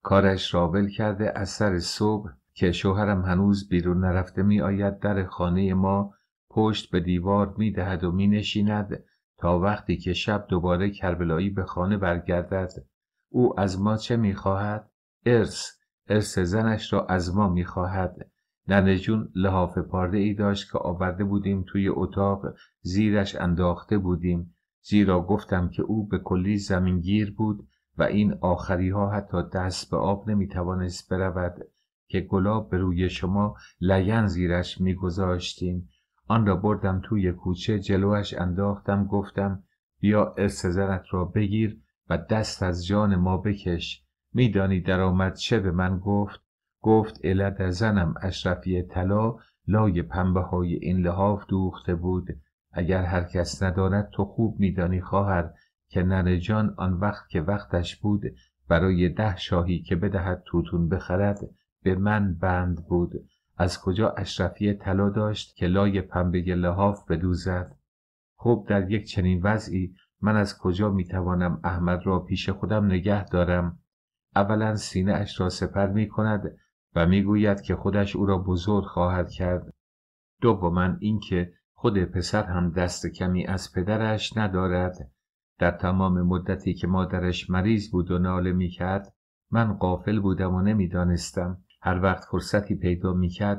کارش راول کرده از سر صبح که شوهرم هنوز بیرون نرفته می آید در خانه ما پشت به دیوار می دهد و می نشیند تا وقتی که شب دوباره کربلایی به خانه برگردد او از ما چه می خواهد؟ ارس، ارث زنش را از ما میخواهد ننجون جون لحاف پارده ای داشت که آورده بودیم توی اتاق زیرش انداخته بودیم زیرا گفتم که او به کلی زمینگیر بود و این آخری ها حتی دست به آب نمی توانست برود که گلاب به روی شما لگن زیرش میگذاشتیم آن را بردم توی کوچه جلوش انداختم گفتم بیا ارس زنت را بگیر و دست از جان ما بکش میدانی آمد چه به من گفت گفت علت زنم اشرفی طلا لای پنبه های این لحاف دوخته بود اگر هر کس نداند تو خوب میدانی خواهر که ننه آن وقت که وقتش بود برای ده شاهی که بدهد توتون بخرد به من بند بود از کجا اشرفی طلا داشت که لای پنبه لحاف بدوزد خوب در یک چنین وضعی من از کجا میتوانم احمد را پیش خودم نگه دارم اولا سینه اش را سپر می کند و میگوید که خودش او را بزرگ خواهد کرد دوما اینکه خود پسر هم دست کمی از پدرش ندارد در تمام مدتی که مادرش مریض بود و ناله کرد من قافل بودم و دانستم هر وقت فرصتی پیدا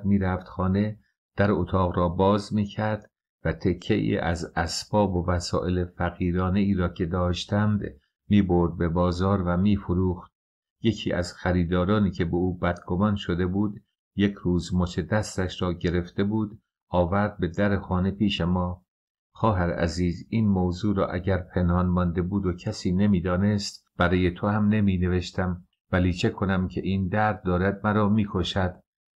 می رفت خانه در اتاق را باز می کرد و تکه ای از اسباب و وسایل فقیرانه ای را که داشتند میبرد به بازار و میفروخت یکی از خریدارانی که به او بدگمان شده بود یک روز مچ دستش را گرفته بود آورد به در خانه پیش ما خواهر عزیز این موضوع را اگر پنهان مانده بود و کسی نمیدانست برای تو هم نمی نوشتم ولی چه کنم که این درد دارد مرا میکشد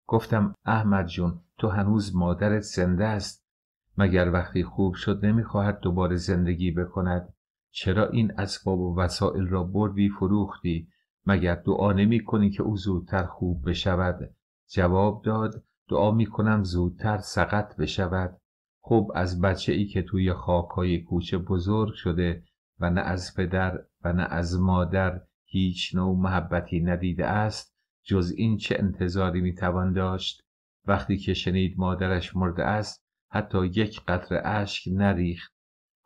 گفتم احمد جون تو هنوز مادرت زنده است مگر وقتی خوب شد نمیخواهد دوباره زندگی بکند چرا این اسباب و وسایل را بردی فروختی مگر دعا نمی کنی که او زودتر خوب بشود جواب داد دعا می کنم زودتر سقط بشود خب از بچه ای که توی های کوچه بزرگ شده و نه از پدر و نه از مادر هیچ نوع محبتی ندیده است جز این چه انتظاری می توان داشت وقتی که شنید مادرش مرده است حتی یک قطر اشک نریخت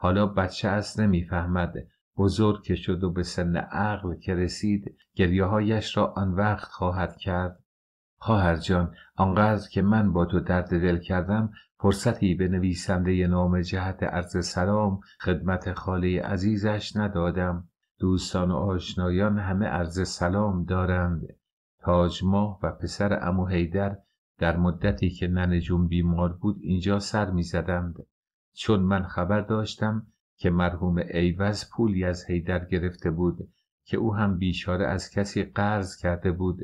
حالا بچه است نمیفهمد بزرگ که شد و به سن عقل که رسید هایش را آن وقت خواهد کرد خواهر جان آنقدر که من با تو درد دل کردم فرصتی به نویسنده نام جهت عرض سلام خدمت خاله عزیزش ندادم دوستان و آشنایان همه عرض سلام دارند تاج ماه و پسر امو حیدر در مدتی که ننجون بیمار بود اینجا سر می چون من خبر داشتم که مرحوم ایوز پولی از هیدر گرفته بود که او هم بیچاره از کسی قرض کرده بود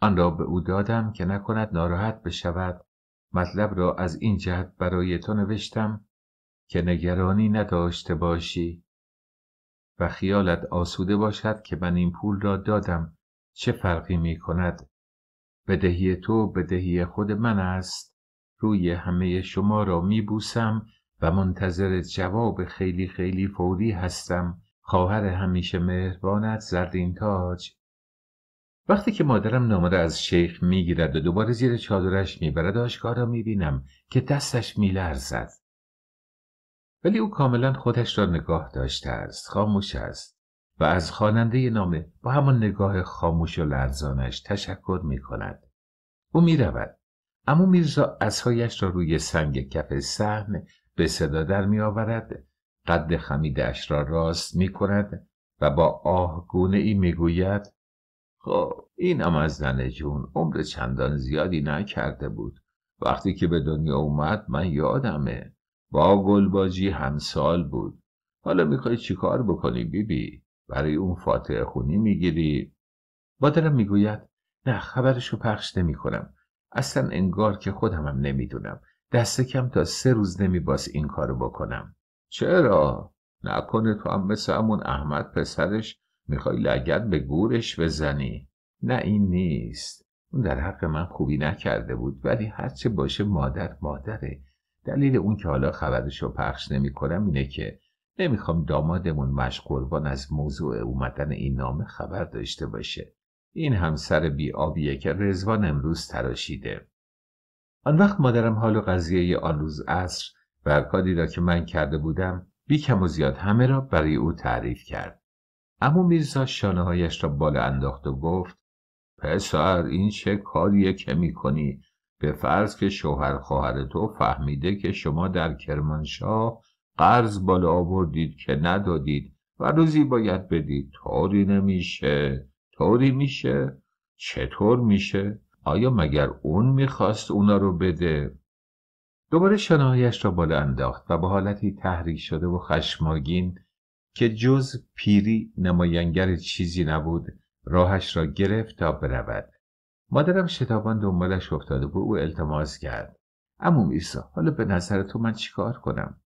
آن را به او دادم که نکند ناراحت بشود مطلب را از این جهت برای تو نوشتم که نگرانی نداشته باشی و خیالت آسوده باشد که من این پول را دادم چه فرقی می کند بدهی تو بدهی خود من است روی همه شما را می بوسم و منتظر جواب خیلی خیلی فوری هستم خواهر همیشه مهربانت زردین تاج وقتی که مادرم نامه را از شیخ میگیرد و دوباره زیر چادرش میبرد آشکارا را میبینم که دستش میلرزد ولی او کاملا خودش را نگاه داشته است خاموش است و از خواننده نامه با همان نگاه خاموش و لرزانش تشکر می او می اما میرزا اسهایش را روی سنگ کف سهم به صدا در می آورد قد خمیدش را راست می کند و با آه گونه ای می گوید خب اینم از زن جون عمر چندان زیادی نکرده بود وقتی که به دنیا اومد من یادمه با گلباجی همسال بود حالا میخوای چیکار بکنی بیبی بی؟ برای اون فاتح خونی میگیری بادرم میگوید نه خبرشو پخش نمیکنم اصلا انگار که خودمم نمیدونم دست کم تا سه روز باس این کارو بکنم چرا نکنه تو هم مثل همون احمد پسرش میخوای لگت به گورش بزنی نه این نیست اون در حق من خوبی نکرده بود ولی هرچه باشه مادر مادره دلیل اون که حالا خبرش رو پخش نمیکنم اینه که نمیخوام دامادمون مشقربان از موضوع اومدن این نامه خبر داشته باشه این همسر بی آبیه که رزوان امروز تراشیده آن وقت مادرم حال و قضیه آن روز عصر و کاری را که من کرده بودم بی کم و زیاد همه را برای او تعریف کرد اما میرزا شانه هایش را بالا انداخت و گفت پسر این چه کاریه که کنی؟ به فرض که شوهر خواهر تو فهمیده که شما در کرمانشاه قرض بالا آوردید که ندادید و روزی باید بدید طوری نمیشه طوری میشه چطور میشه آیا مگر اون میخواست اونا رو بده؟ دوباره شنایش را بالا انداخت و با حالتی تحریک شده و خشماگین که جز پیری نماینگر چیزی نبود راهش را گرفت تا برود مادرم شتابان دنبالش افتاده بود او التماس کرد اموم ایسا حالا به نظر تو من چیکار کنم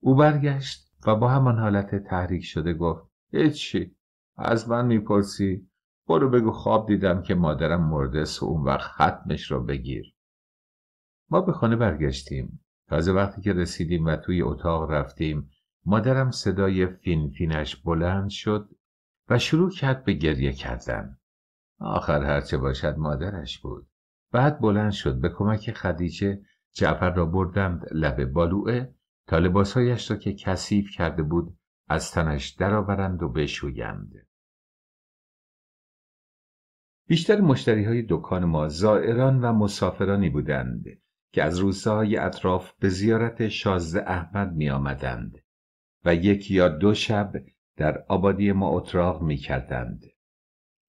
او برگشت و با همان حالت تحریک شده گفت هیچی از من میپرسی برو بگو خواب دیدم که مادرم مرده و اون وقت ختمش رو بگیر ما به خانه برگشتیم تازه وقتی که رسیدیم و توی اتاق رفتیم مادرم صدای فین فینش بلند شد و شروع کرد به گریه کردن آخر هرچه باشد مادرش بود بعد بلند شد به کمک خدیجه جعفر را بردند لب بالوعه تا لباسهایش را که کثیف کرده بود از تنش درآورند و بشویند بیشتر مشتری های دکان ما زائران و مسافرانی بودند که از روستاهای اطراف به زیارت شازده احمد می آمدند و یک یا دو شب در آبادی ما اتراق می کردند.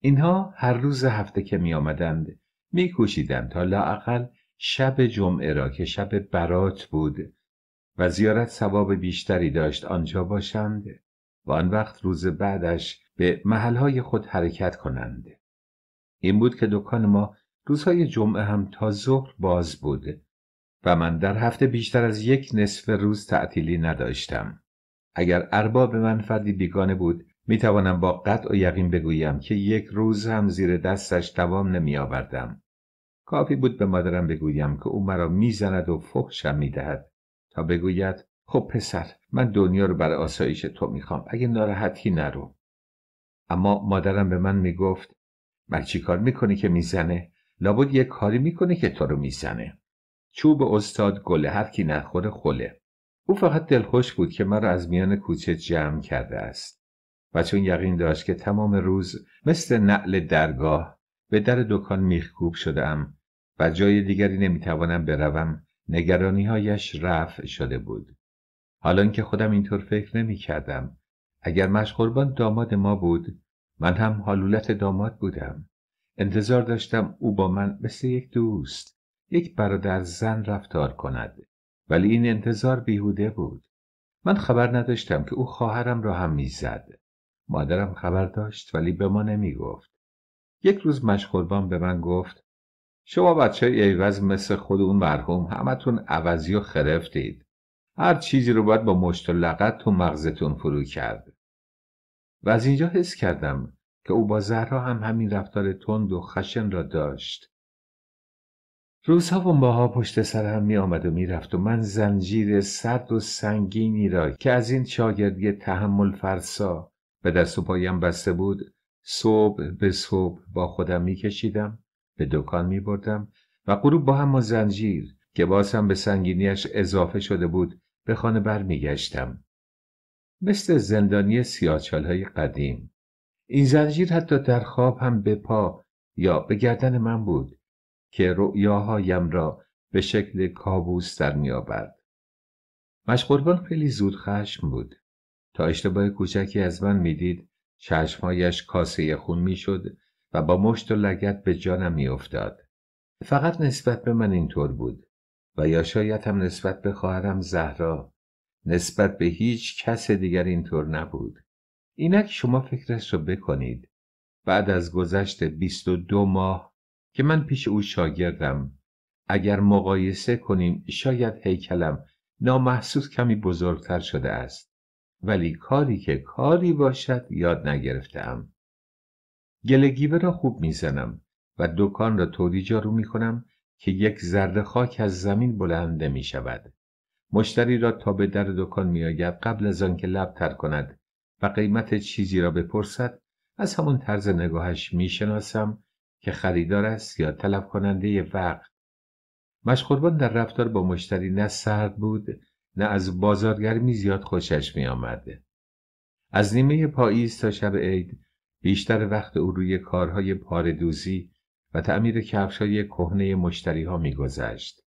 اینها هر روز هفته که می آمدند می کوشیدند تا لاعقل شب جمعه را که شب برات بود و زیارت ثواب بیشتری داشت آنجا باشند و آن وقت روز بعدش به محلهای خود حرکت کنند. این بود که دکان ما روزهای جمعه هم تا ظهر باز بود و من در هفته بیشتر از یک نصف روز تعطیلی نداشتم اگر ارباب من فردی بیگانه بود می توانم با قطع و یقین بگویم که یک روز هم زیر دستش دوام نمی آوردم. کافی بود به مادرم بگویم که او مرا میزند و فحشم میدهد تا بگوید خب پسر من دنیا رو برای آسایش تو خوام اگه ناراحتی نرو اما مادرم به من میگفت من چی کار میکنه که میزنه لابد یه کاری میکنه که تو رو میزنه چوب استاد گله هر کی نخوره خله او فقط دلخوش بود که مرا از میان کوچه جمع کرده است و چون یقین داشت که تمام روز مثل نعل درگاه به در دکان میخکوب شده ام و جای دیگری نمیتوانم بروم هایش رفع شده بود حالا که خودم اینطور فکر نمیکردم، اگر مشقربان داماد ما بود من هم حالولت داماد بودم انتظار داشتم او با من مثل یک دوست یک برادر زن رفتار کند ولی این انتظار بیهوده بود من خبر نداشتم که او خواهرم را هم میزد مادرم خبر داشت ولی به ما نمیگفت یک روز مشغولبان به من گفت شما بچه های ایوز مثل خود اون مرحوم همتون عوضی و خرفتید هر چیزی رو باید با مشت و لغت تو مغزتون فرو کرد و از اینجا حس کردم که او با زهرا هم همین رفتار تند و خشن را داشت. روزها و ماها پشت سر هم می آمد و می رفت و من زنجیر سرد و سنگینی را که از این شاگردی تحمل فرسا به دست و پایم بسته بود صبح به صبح با خودم می کشیدم به دکان می بردم و غروب با هم و زنجیر که باز هم به سنگینیش اضافه شده بود به خانه بر می گشتم. مثل زندانی های قدیم این زنجیر حتی در خواب هم به پا یا به گردن من بود که رؤیاهایم را به شکل کابوس در میآورد مشقربان خیلی زود خشم بود تا اشتباه کوچکی از من میدید چشمهایش کاسه خون میشد و با مشت و لگت به جانم میافتاد فقط نسبت به من اینطور بود و یا شاید هم نسبت به خواهرم زهرا نسبت به هیچ کس دیگر اینطور نبود اینک شما فکرش رو بکنید بعد از گذشت 22 ماه که من پیش او شاگردم اگر مقایسه کنیم شاید هیکلم نامحسوس کمی بزرگتر شده است ولی کاری که کاری باشد یاد نگرفتم گلگیبه را خوب میزنم و دکان را طوری جارو میکنم که یک ذره خاک از زمین بلنده نمیشود مشتری را تا به در دکان میآید قبل از آنکه لب تر کند و قیمت چیزی را بپرسد از همون طرز نگاهش میشناسم که خریدار است یا طلب کننده وقت مشخوربان در رفتار با مشتری نه سرد بود نه از بازارگرمی زیاد خوشش می از نیمه پاییز تا شب عید بیشتر وقت او روی کارهای پاردوزی و تعمیر کفشای کهنه مشتری ها می گذشت.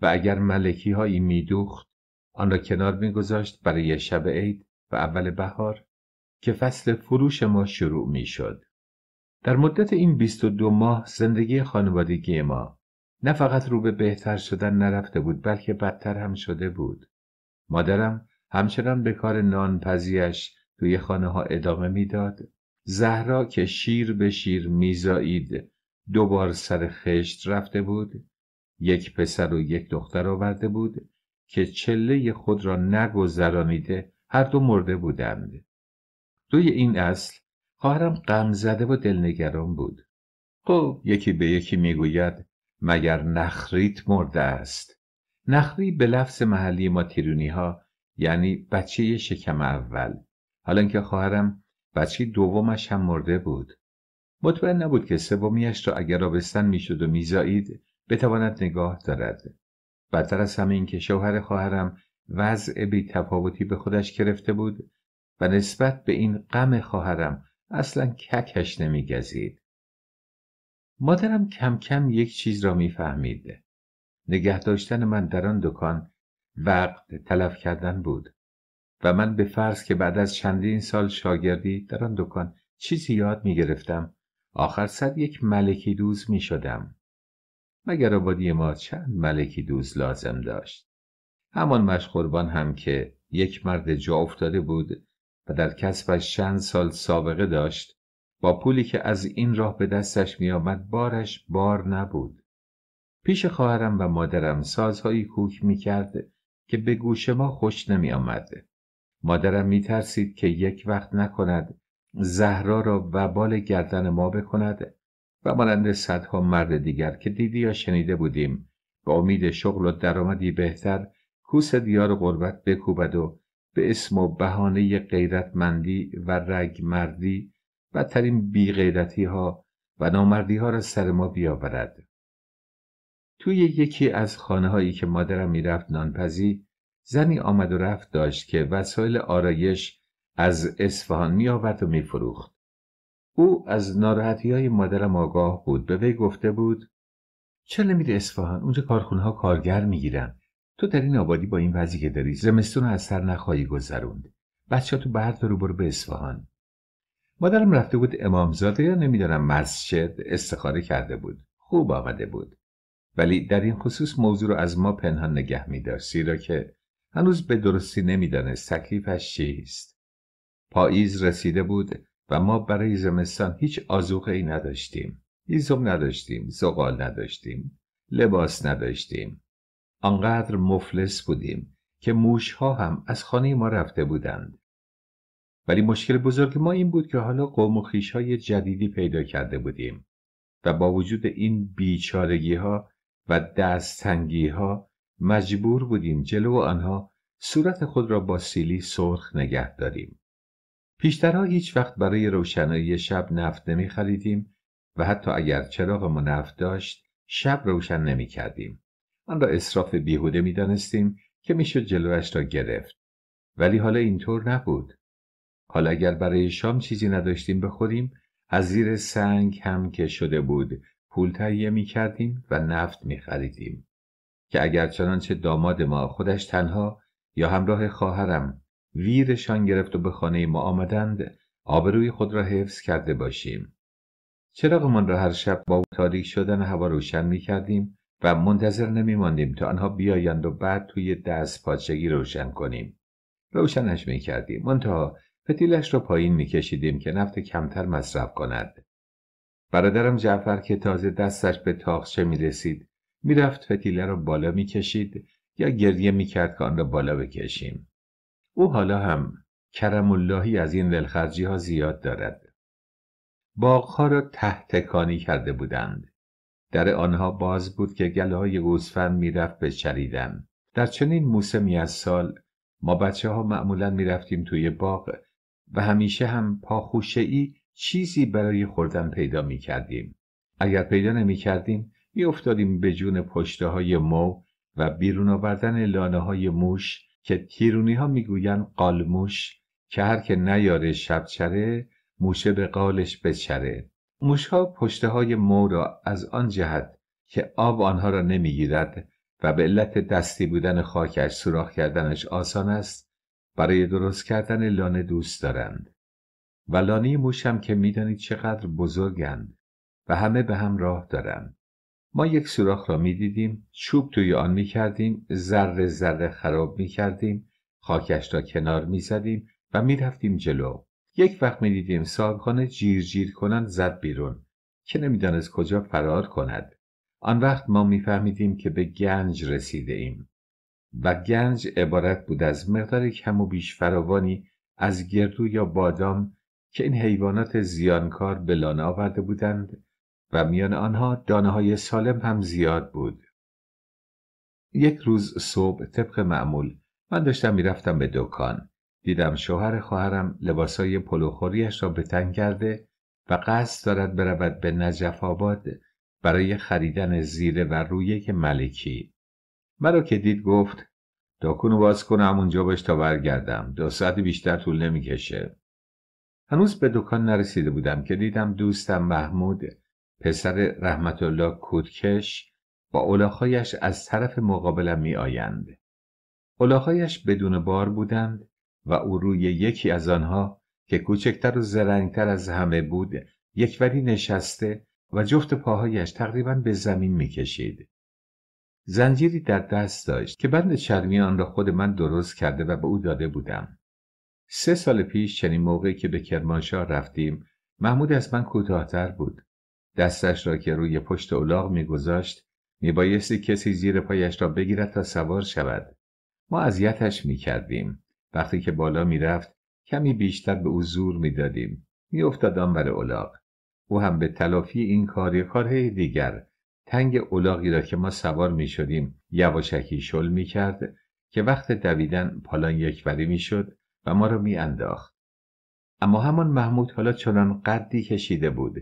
و اگر ملکی هایی میدوخت آن را کنار گذاشت برای شب عید و اول بهار که فصل فروش ما شروع می شد در مدت این 22 ماه زندگی خانوادگی ما نه فقط رو به بهتر شدن نرفته بود بلکه بدتر هم شده بود. مادرم همچنان به کار نانپزیش توی خانه ها ادامه میداد. زهرا که شیر به شیر میزایید دوبار سر خشت رفته بود یک پسر و یک دختر آورده بود که چله خود را نگذرانیده هر دو مرده بودند. دوی این اصل خواهرم غم زده و دلنگران بود. خب یکی به یکی میگوید مگر نخریت مرده است. نخری به لفظ محلی ما تیرونی ها یعنی بچه شکم اول. حالا که خواهرم بچه دومش هم مرده بود. مطمئن نبود که سومیش را اگر آبستن میشد و میزایید بتواند نگاه دارد بدتر از همه اینکه شوهر خواهرم وضع بی تفاوتی به خودش گرفته بود و نسبت به این غم خواهرم اصلا ککش نمیگزید مادرم کم کم یک چیز را میفهمید نگه داشتن من در آن دکان وقت تلف کردن بود و من به فرض که بعد از چندین سال شاگردی در آن دکان چیزی یاد می گرفتم آخر صد یک ملکی دوز می شدم. مگر آبادی ما چند ملکی دوز لازم داشت همان مشقربان هم که یک مرد جا افتاده بود و در کسبش چند سال سابقه داشت با پولی که از این راه به دستش میآمد بارش بار نبود پیش خواهرم و مادرم سازهایی کوک میکرد که به گوش ما خوش نمیآمد مادرم میترسید که یک وقت نکند زهرا را وبال گردن ما بکند و مانند صدها مرد دیگر که دیدی یا شنیده بودیم با امید شغل و درآمدی بهتر کوس دیار قربت بکوبد و به اسم و بهانه غیرتمندی و ترین بی بیغیرتی ها و نامردی ها را سر ما بیاورد. توی یکی از خانه هایی که مادرم میرفت نانپزی زنی آمد و رفت داشت که وسایل آرایش از اصفهان می آورد و میفروخت. او از ناراحتی های مادرم آگاه بود به وی گفته بود چرا نمیری اصفهان اونجا کارخونه ها کارگر میگیرن تو در این آبادی با این وضعی که داری زمستون رو از سر نخواهی گذروند بچه تو بردارو برو به اصفهان مادرم رفته بود امامزاده یا نمیدانم مسجد استخاره کرده بود خوب آمده بود ولی در این خصوص موضوع رو از ما پنهان نگه میداشت زیرا که هنوز به درستی نمیدانست تکلیفش چیست پاییز رسیده بود و ما برای زمستان هیچ آزوقه ای نداشتیم هیزم نداشتیم زغال نداشتیم لباس نداشتیم آنقدر مفلس بودیم که موشها هم از خانه ما رفته بودند ولی مشکل بزرگ ما این بود که حالا قوم و های جدیدی پیدا کرده بودیم و با وجود این بیچارگی ها و دستنگی ها مجبور بودیم جلو آنها صورت خود را با سیلی سرخ نگه داریم پیشترها هیچ وقت برای روشنایی شب نفت نمی خریدیم و حتی اگر ما نفت داشت شب روشن نمی کردیم. آن را اصراف بیهوده می دانستیم که میشد جلوش را گرفت. ولی حالا اینطور نبود. حالا اگر برای شام چیزی نداشتیم بخوریم از زیر سنگ هم که شده بود پول تهیه می کردیم و نفت می خریدیم. که اگر چنانچه داماد ما خودش تنها یا همراه خواهرم ویرشان گرفت و به خانه ما آمدند آبروی خود را حفظ کرده باشیم چراغمان را هر شب با تاریک شدن هوا روشن می کردیم و منتظر نمی ماندیم تا آنها بیایند و بعد توی دست پادشگی روشن کنیم روشنش می کردیم منتها فتیلش را پایین می کشیدیم که نفت کمتر مصرف کند برادرم جعفر که تازه دستش به تاخچه می رسید می رفت فتیله را بالا می کشید یا گریه می کرد که آن را بالا بکشیم او حالا هم کرم اللهی از این ولخرجی ها زیاد دارد. ها را کانی کرده بودند. در آنها باز بود که گله های گوسفند میرفت به چریدن. در چنین موسمی از سال ما بچه ها معمولا میرفتیم توی باغ و همیشه هم پاخوشه ای چیزی برای خوردن پیدا می کردیم. اگر پیدا نمی کردیم می افتادیم به جون پشته های مو و بیرون آوردن لانه های موش که تیرونی ها میگویند قالموش که هر که نیاره شبچره موشه به قالش بچره ها پشته های مو را از آن جهت که آب آنها را نمیگیرد و به علت دستی بودن خاکش سوراخ کردنش آسان است برای درست کردن لانه دوست دارند و لانه هم که میدانید چقدر بزرگند و همه به هم راه دارند ما یک سوراخ را دیدیم، چوب توی آن می کردیم، ذره ذره خراب می کردیم، خاکش را کنار زدیم و میرفتیم جلو یک وقت می دیدیم صاحبخانه جیر جیر کنند زد بیرون که نمیدانست کجا فرار کند آن وقت ما فهمیدیم که به گنج رسیده ایم و گنج عبارت بود از مقدار کم و بیش فراوانی از گردو یا بادام که این حیوانات زیانکار به لانه آورده بودند و میان آنها دانه های سالم هم زیاد بود. یک روز صبح طبق معمول من داشتم میرفتم به دکان. دیدم شوهر خواهرم لباسای پلوخوریش را به تنگ کرده و قصد دارد برود به نجف آباد برای خریدن زیره و رویه که ملکی. مرا که دید گفت داکونو باز کنم اونجا باش تا برگردم. دو ساعت بیشتر طول نمیکشه. هنوز به دکان نرسیده بودم که دیدم دوستم محمود پسر رحمت الله کودکش با اولاخایش از طرف مقابلم می آیند. اولاخایش بدون بار بودند و او روی یکی از آنها که کوچکتر و زرنگتر از همه بود یکوری نشسته و جفت پاهایش تقریبا به زمین کشید. زنجیری در دست داشت که بند چرمی آن را خود من درست کرده و به او داده بودم. سه سال پیش چنین موقعی که به کرمانشاه رفتیم محمود از من کوتاهتر بود دستش را که روی پشت اولاغ میگذاشت میبایستی کسی زیر پایش را بگیرد تا سوار شود ما اذیتش کردیم. وقتی که بالا میرفت کمی بیشتر به او زور میدادیم میافتاد آنور اولاغ او هم به تلافی این کار یا کارهای دیگر تنگ اولاغی را که ما سوار می شدیم یواشکی شل می کرد که وقت دویدن پالان یکوری می شد و ما را می اما همان محمود حالا چنان قدی کشیده بود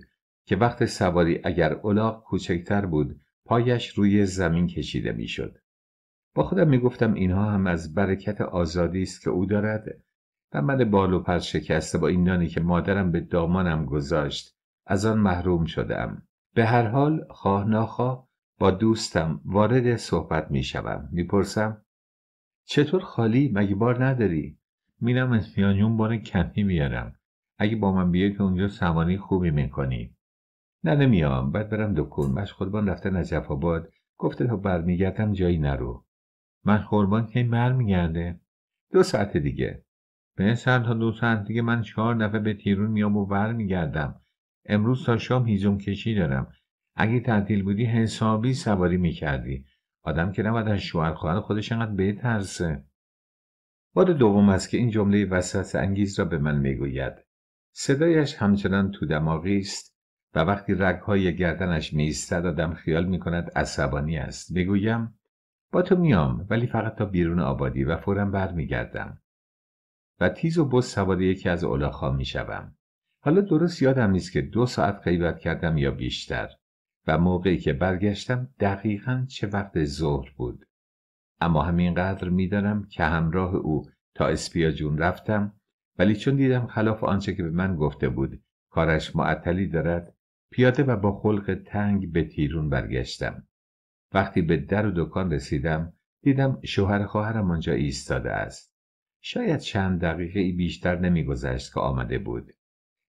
که وقت سواری اگر الاغ کوچکتر بود پایش روی زمین کشیده میشد. با خودم میگفتم اینها هم از برکت آزادی است که او دارد و من بال و پر شکسته با این نانی که مادرم به دامانم گذاشت از آن محروم شدم. به هر حال خواه با دوستم وارد صحبت میشوم. میپرسم چطور خالی مگه بار نداری؟ میرم فیانیون بار کمی میارم. اگه با من بیای که اونجا سواری خوبی میکنی. نه نمیام باید برم دکون خوربان رفته نجف آباد گفته تا برمیگردم جایی نرو من خوربان که برمیگرده دو ساعت دیگه به سر تا دو ساعت دیگه من چهار دفعه به تیرون میام و برمیگردم امروز تا شام هیزم کشی دارم اگه تعطیل بودی حسابی سواری میکردی آدم که نباید از شوهر خواهر خودش انقدر بترسه بار دوم است که این جمله وسوسه انگیز را به من میگوید صدایش همچنان تو دماغی است و وقتی رگهای گردنش میایستد آدم خیال میکند عصبانی است بگویم با تو میام ولی فقط تا بیرون آبادی و فورا برمیگردم و تیز و بس سوار یکی از اولاخا میشوم حالا درست یادم نیست که دو ساعت قیبت کردم یا بیشتر و موقعی که برگشتم دقیقا چه وقت ظهر بود اما همینقدر میدانم که همراه او تا اسپیاجون رفتم ولی چون دیدم خلاف آنچه که به من گفته بود کارش معطلی دارد پیاده و با خلق تنگ به تیرون برگشتم وقتی به در و دکان رسیدم دیدم شوهر خواهرم آنجا ایستاده است شاید چند دقیقه ای بیشتر نمیگذشت که آمده بود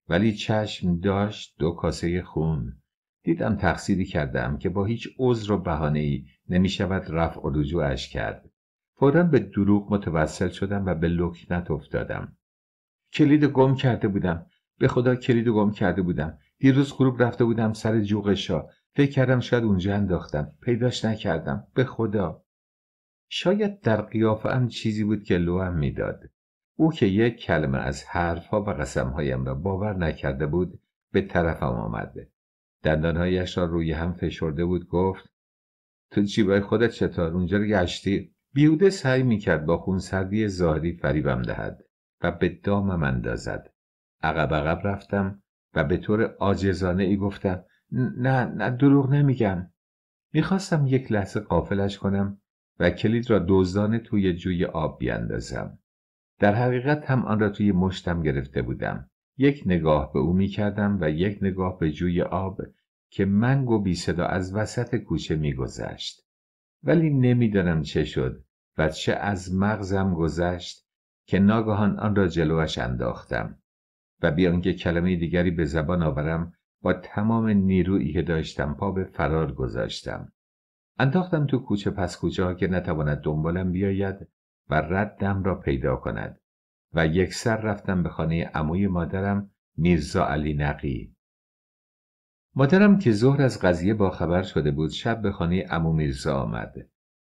ولی چشم داشت دو کاسه خون دیدم تقصیری کردم که با هیچ عذر و بهانه ای نمی شود رفع و اش کرد فورا به دروغ متوسل شدم و به لکنت افتادم کلید گم کرده بودم به خدا کلید گم کرده بودم دیروز غروب رفته بودم سر جوقشا فکر کردم شاید اونجا انداختم پیداش نکردم به خدا شاید در قیافه هم چیزی بود که لوهم میداد او که یک کلمه از حرفها و قسمهایم را باور نکرده بود به طرفم آمده دندانهایش را روی هم فشرده بود گفت تو جیبای خودت چطور اونجا رو گشتی بیوده سعی میکرد با خونسردی ظاهری فریبم دهد و به دامم اندازد عقب عقب رفتم و به طور آجزانه ای گفتم نه نه دروغ نمیگم میخواستم یک لحظه قافلش کنم و کلید را دزدانه توی جوی آب بیاندازم در حقیقت هم آن را توی مشتم گرفته بودم یک نگاه به او میکردم و یک نگاه به جوی آب که منگ و بی صدا از وسط کوچه میگذشت ولی نمیدانم چه شد و چه از مغزم گذشت که ناگهان آن را جلوش انداختم و بیان که کلمه دیگری به زبان آورم با تمام نیرویی که داشتم پا به فرار گذاشتم انداختم تو کوچه پس کوچه ها که نتواند دنبالم بیاید و ردم را پیدا کند و یک سر رفتم به خانه عموی مادرم میرزا علی نقی مادرم که ظهر از قضیه خبر شده بود شب به خانه امو میرزا آمد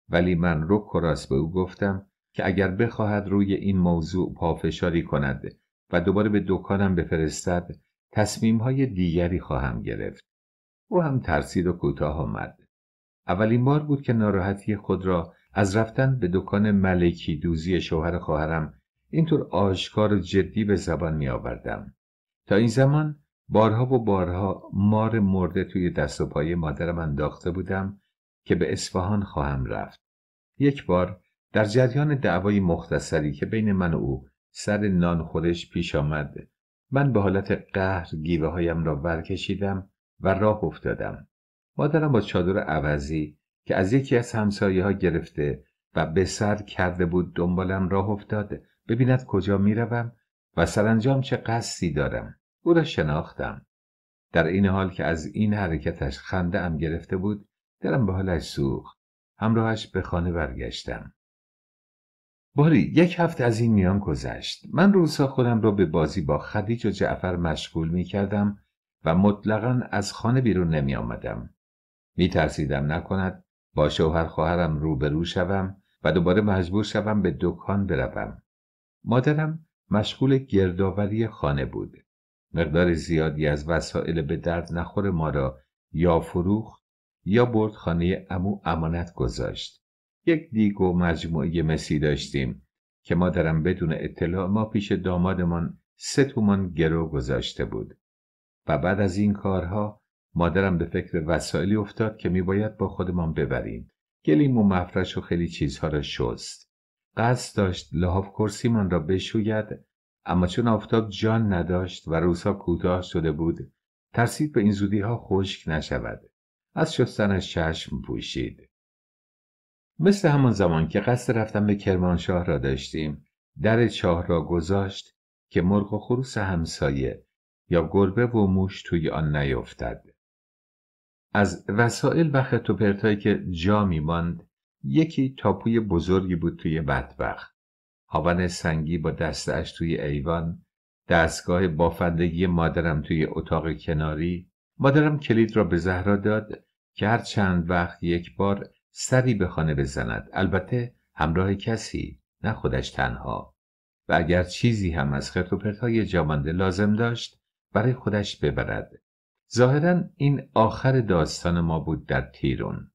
ولی من رو کراس به او گفتم که اگر بخواهد روی این موضوع پافشاری کند و دوباره به دکانم بفرستد تصمیم های دیگری خواهم گرفت او هم ترسید و کوتاه آمد اولین بار بود که ناراحتی خود را از رفتن به دکان ملکی دوزی شوهر خواهرم اینطور آشکار و جدی به زبان می آوردم. تا این زمان بارها و بارها مار مرده توی دست و پای مادرم انداخته بودم که به اصفهان خواهم رفت. یک بار در جریان دعوای مختصری که بین من و او سر نان خورش پیش آمد من به حالت قهر گیوه هایم را ورکشیدم و راه افتادم مادرم با چادر عوضی که از یکی از همسایه ها گرفته و به سر کرده بود دنبالم راه افتاد ببیند کجا میروم و سرانجام چه قصدی دارم او را شناختم در این حال که از این حرکتش خنده ام گرفته بود دلم به حالش سوخت همراهش به خانه برگشتم باری یک هفته از این میان گذشت من روزها خودم را به بازی با خدیج و جعفر مشغول می کردم و مطلقا از خانه بیرون نمی آمدم می ترسیدم نکند با شوهر خواهرم روبرو شوم و دوباره مجبور شوم به دکان بروم مادرم مشغول گردآوری خانه بود مقدار زیادی از وسایل به درد نخور ما را یا فروخت یا برد خانه امو امانت گذاشت یک دیگ و مجموعه مسی داشتیم که مادرم بدون اطلاع ما پیش دامادمان سه تومان گرو گذاشته بود و بعد از این کارها مادرم به فکر وسایلی افتاد که میباید با خودمان ببریم گلیم و مفرش و خیلی چیزها را شست قصد داشت لحاف کرسیمان را بشوید اما چون آفتاب جان نداشت و روزها کوتاه شده بود ترسید به این زودی ها خشک نشود از شستنش چشم پوشید مثل همان زمان که قصد رفتن به کرمانشاه را داشتیم در چاه را گذاشت که مرغ و خروس همسایه یا گربه و موش توی آن نیفتد از وسایل و خط پرتایی که جا میماند یکی تاپوی بزرگی بود توی بدبخ هاون سنگی با دستش توی ایوان دستگاه بافندگی مادرم توی اتاق کناری مادرم کلید را به زهرا داد که هر چند وقت یک بار سری به خانه بزند البته همراه کسی نه خودش تنها و اگر چیزی هم از خط و جامانده لازم داشت برای خودش ببرد ظاهرا این آخر داستان ما بود در تیرون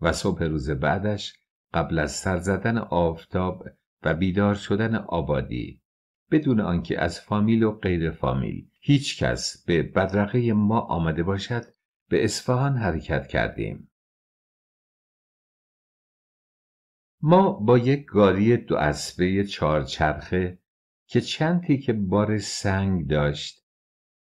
و صبح روز بعدش قبل از سر زدن آفتاب و بیدار شدن آبادی بدون آنکه از فامیل و غیر فامیل هیچ کس به بدرقه ما آمده باشد به اصفهان حرکت کردیم ما با یک گاری دو اسبه چهارچرخه که چند که بار سنگ داشت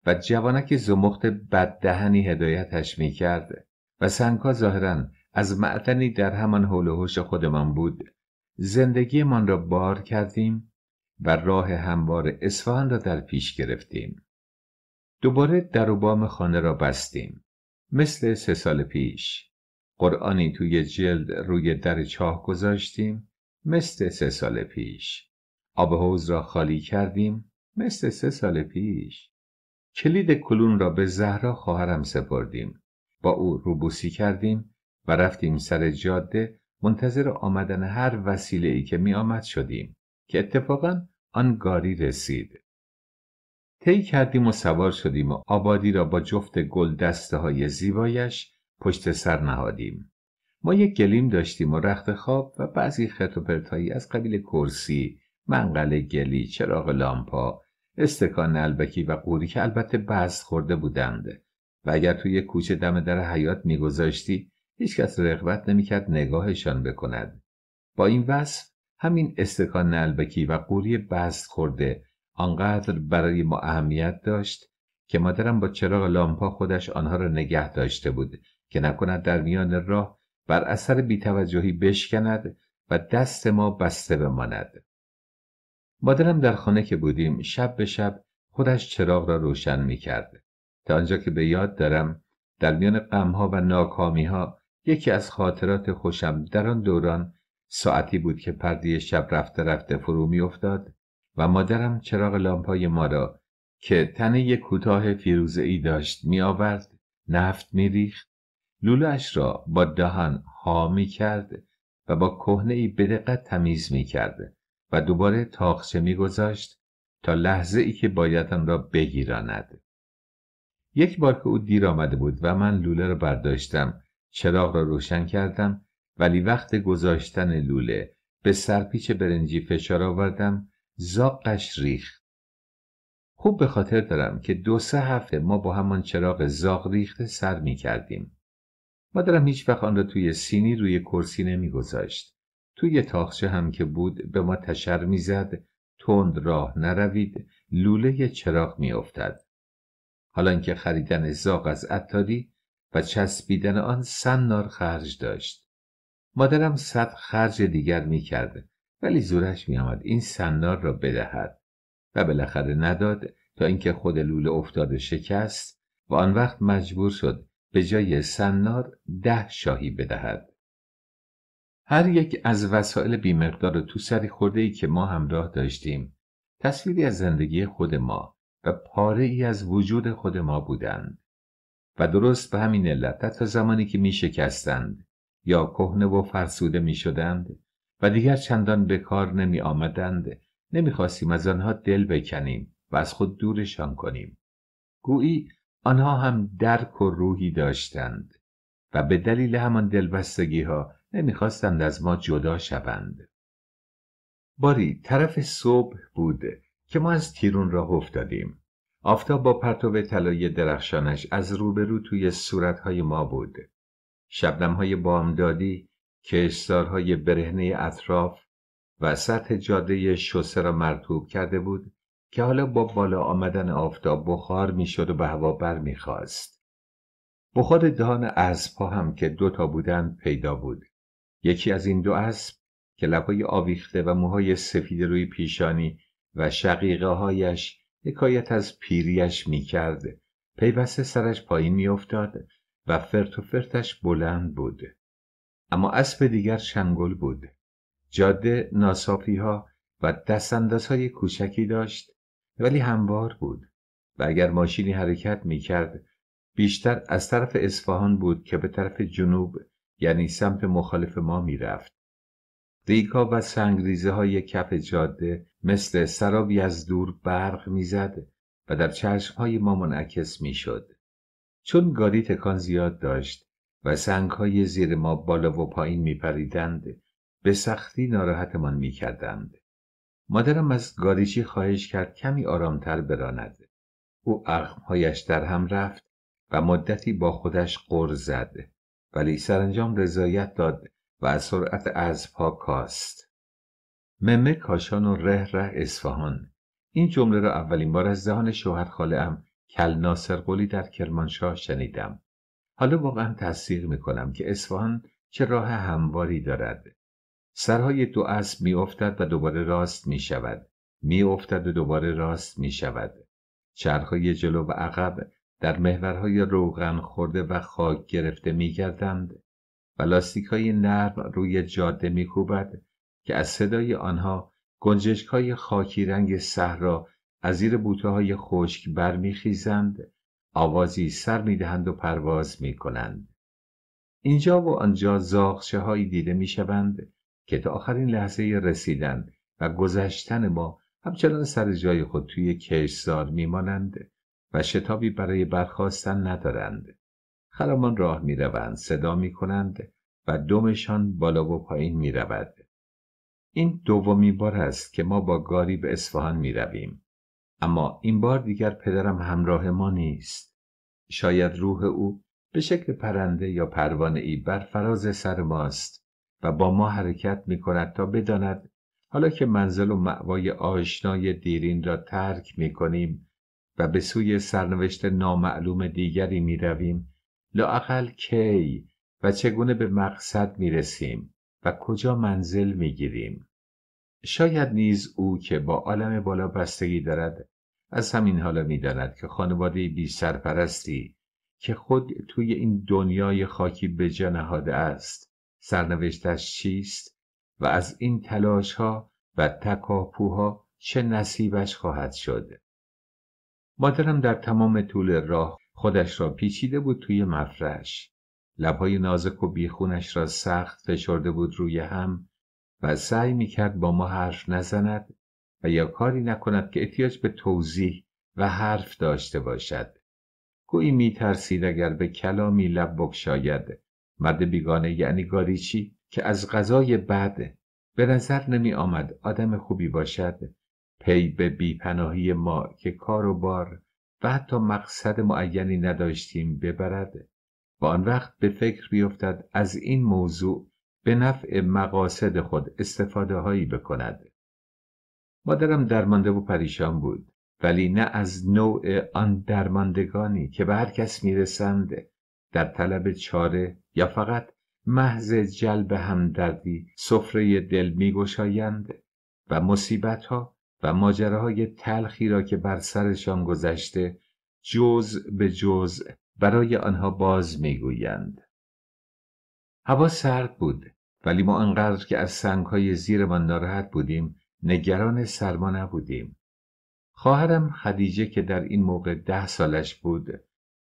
و جوانک زمخت بددهنی هدایتش میکرد کرد و سنگها ظاهرا از معدنی در همان حول و خودمان بود زندگیمان را بار کردیم و راه هموار اصفهان را در پیش گرفتیم دوباره در و خانه را بستیم مثل سه سال پیش قرآنی توی جلد روی در چاه گذاشتیم مثل سه سال پیش آب حوز را خالی کردیم مثل سه سال پیش کلید کلون را به زهرا خواهرم سپردیم با او روبوسی کردیم و رفتیم سر جاده منتظر آمدن هر وسیله ای که می آمد شدیم که اتفاقا آن گاری رسید طی کردیم و سوار شدیم و آبادی را با جفت گل دسته های زیبایش پشت سر نهادیم ما یک گلیم داشتیم و رخت خواب و بعضی خط پرتایی از قبیل کرسی منقل گلی چراغ لامپا استکان البکی و قوری که البته بست خورده بودند و اگر توی کوچه دم در حیات میگذاشتی هیچکس رغبت نمیکرد نگاهشان بکند با این وصف همین استکان البکی و قوری بست خورده آنقدر برای ما اهمیت داشت که مادرم با چراغ لامپا خودش آنها را نگه داشته بود که نکند در میان راه بر اثر بیتوجهی بشکند و دست ما بسته بماند مادرم در خانه که بودیم شب به شب خودش چراغ را روشن می کرد. تا آنجا که به یاد دارم در میان غمها و ناکامیها یکی از خاطرات خوشم در آن دوران ساعتی بود که پردی شب رفته رفته فرو می و مادرم چراغ لامپای ما را که تنه کوتاه فیروزه ای داشت می آورد نفت می اش را با دهان ها می کرد و با کهنه ای به تمیز می کرد و دوباره تاقشه می گذاشت تا لحظه ای که باید آن را بگیراند. یک بار که او دیر آمده بود و من لوله را برداشتم چراغ را روشن کردم ولی وقت گذاشتن لوله به سرپیچ برنجی فشار آوردم زاقش ریخت خوب به خاطر دارم که دو سه هفته ما با همان چراغ زاغ ریخت سر می کردیم مادرم هیچ وقت آن را توی سینی روی کرسی نمیگذاشت. توی تاخچه هم که بود به ما تشر میزد تند راه نروید لوله چراغ میافتد. حالا اینکه خریدن زاق از عطاری و چسبیدن آن سنار خرج داشت. مادرم صد خرج دیگر میکرد ولی زورش میآمد این سنار را بدهد و بالاخره نداد تا اینکه خود لوله افتاد و شکست و آن وقت مجبور شد به جای سنار ده شاهی بدهد هر یک از وسایل بیمقدار تو سری خورده ای که ما همراه داشتیم تصویری از زندگی خود ما و پاره ای از وجود خود ما بودند و درست به همین علت تا زمانی که می شکستند یا کهنه و فرسوده می شدند و دیگر چندان به کار نمی آمدند نمی خواستیم از آنها دل بکنیم و از خود دورشان کنیم گویی آنها هم درک و روحی داشتند و به دلیل همان دلبستگی ها نمیخواستند از ما جدا شوند. باری طرف صبح بود که ما از تیرون راه افتادیم. آفتاب با پرتو طلایی درخشانش از روبرو توی صورتهای ما بود. شبنمهای بامدادی اشتارهای برهنه اطراف و سطح جاده شوسه را مرتوب کرده بود که حالا با بالا آمدن آفتاب بخار میشد و به هوا بر میخواست. بخار دهان اسبها هم که دو تا بودند پیدا بود. یکی از این دو اسب که لبای آویخته و موهای سفید روی پیشانی و شقیقه هایش حکایت از پیریش میکرد پیوسته سرش پایین میافتاد و فرت و فرتش بلند بود اما اسب دیگر شنگل بود جاده ناسافی ها و دستانداز های کوچکی داشت ولی هموار بود و اگر ماشینی حرکت می کرد بیشتر از طرف اصفهان بود که به طرف جنوب یعنی سمت مخالف ما می رفت. و سنگریزه های کف جاده مثل سرابی از دور برق میزد و در چشم های ما منعکس میشد. چون گاری تکان زیاد داشت و سنگ های زیر ما بالا و پایین میپریدند به سختی ناراحتمان میکردند. مادرم از گاریچی خواهش کرد کمی آرامتر براند او اخمهایش در هم رفت و مدتی با خودش قر زد ولی سرانجام رضایت داد و از سرعت پا کاست ممه کاشان و ره ره اصفهان این جمله را اولین بار از دهان شوهر هم کل ناصر قولی در کرمانشاه شنیدم حالا واقعا تصدیق میکنم که اصفهان چه راه همواری دارد سرهای دو اسب میافتد و دوباره راست می شود. میافتد و دوباره راست می شود. چرخهای جلو و عقب در محورهای روغن خورده و خاک گرفته می گردند و لاستیک های نرم روی جاده می که از صدای آنها گنجشک های خاکی رنگ صحرا از زیر بوته های خشک خیزند، آوازی سر دهند و پرواز می کنند. اینجا و آنجا زاخشه دیده می که تا آخرین لحظه رسیدن و گذشتن ما همچنان سر جای خود توی کشزار میمانند و شتابی برای برخواستن ندارند خرامان راه میروند صدا میکنند و دمشان بالا و پایین میرود این دومی بار است که ما با گاری به اصفهان میرویم اما این بار دیگر پدرم همراه ما نیست شاید روح او به شکل پرنده یا پروانه ای بر فراز سر ماست و با ما حرکت می کند تا بداند حالا که منزل و معوای آشنای دیرین را ترک می کنیم و به سوی سرنوشت نامعلوم دیگری می رویم لاقل کی و چگونه به مقصد می رسیم و کجا منزل می گیریم شاید نیز او که با عالم بالا بستگی دارد از همین حالا می داند که خانواده بی سرپرستی که خود توی این دنیای خاکی به نهاده است سرنوشتش چیست و از این تلاش ها و تکاپوها چه نصیبش خواهد شد مادرم در تمام طول راه خودش را پیچیده بود توی مفرش لبهای نازک و بیخونش را سخت فشرده بود روی هم و سعی میکرد با ما حرف نزند و یا کاری نکند که احتیاج به توضیح و حرف داشته باشد گویی میترسید اگر به کلامی لب بکشاید مرد بیگانه یعنی گاریچی که از غذای بعد به نظر نمی آمد آدم خوبی باشد پی به بیپناهی ما که کار و بار و حتی مقصد معینی نداشتیم ببرد و آن وقت به فکر بیفتد از این موضوع به نفع مقاصد خود استفاده هایی بکند مادرم درمانده و پریشان بود ولی نه از نوع آن درماندگانی که به هر کس میرسند در طلب چاره یا فقط محض جلب همدردی سفره دل میگشایند و مصیبت ها و ماجراهای تلخی را که بر سرشان گذشته جز به جز برای آنها باز میگویند هوا سرد بود ولی ما انقدر که از سنگهای زیرمان ناراحت بودیم نگران سرما نبودیم خواهرم خدیجه که در این موقع ده سالش بود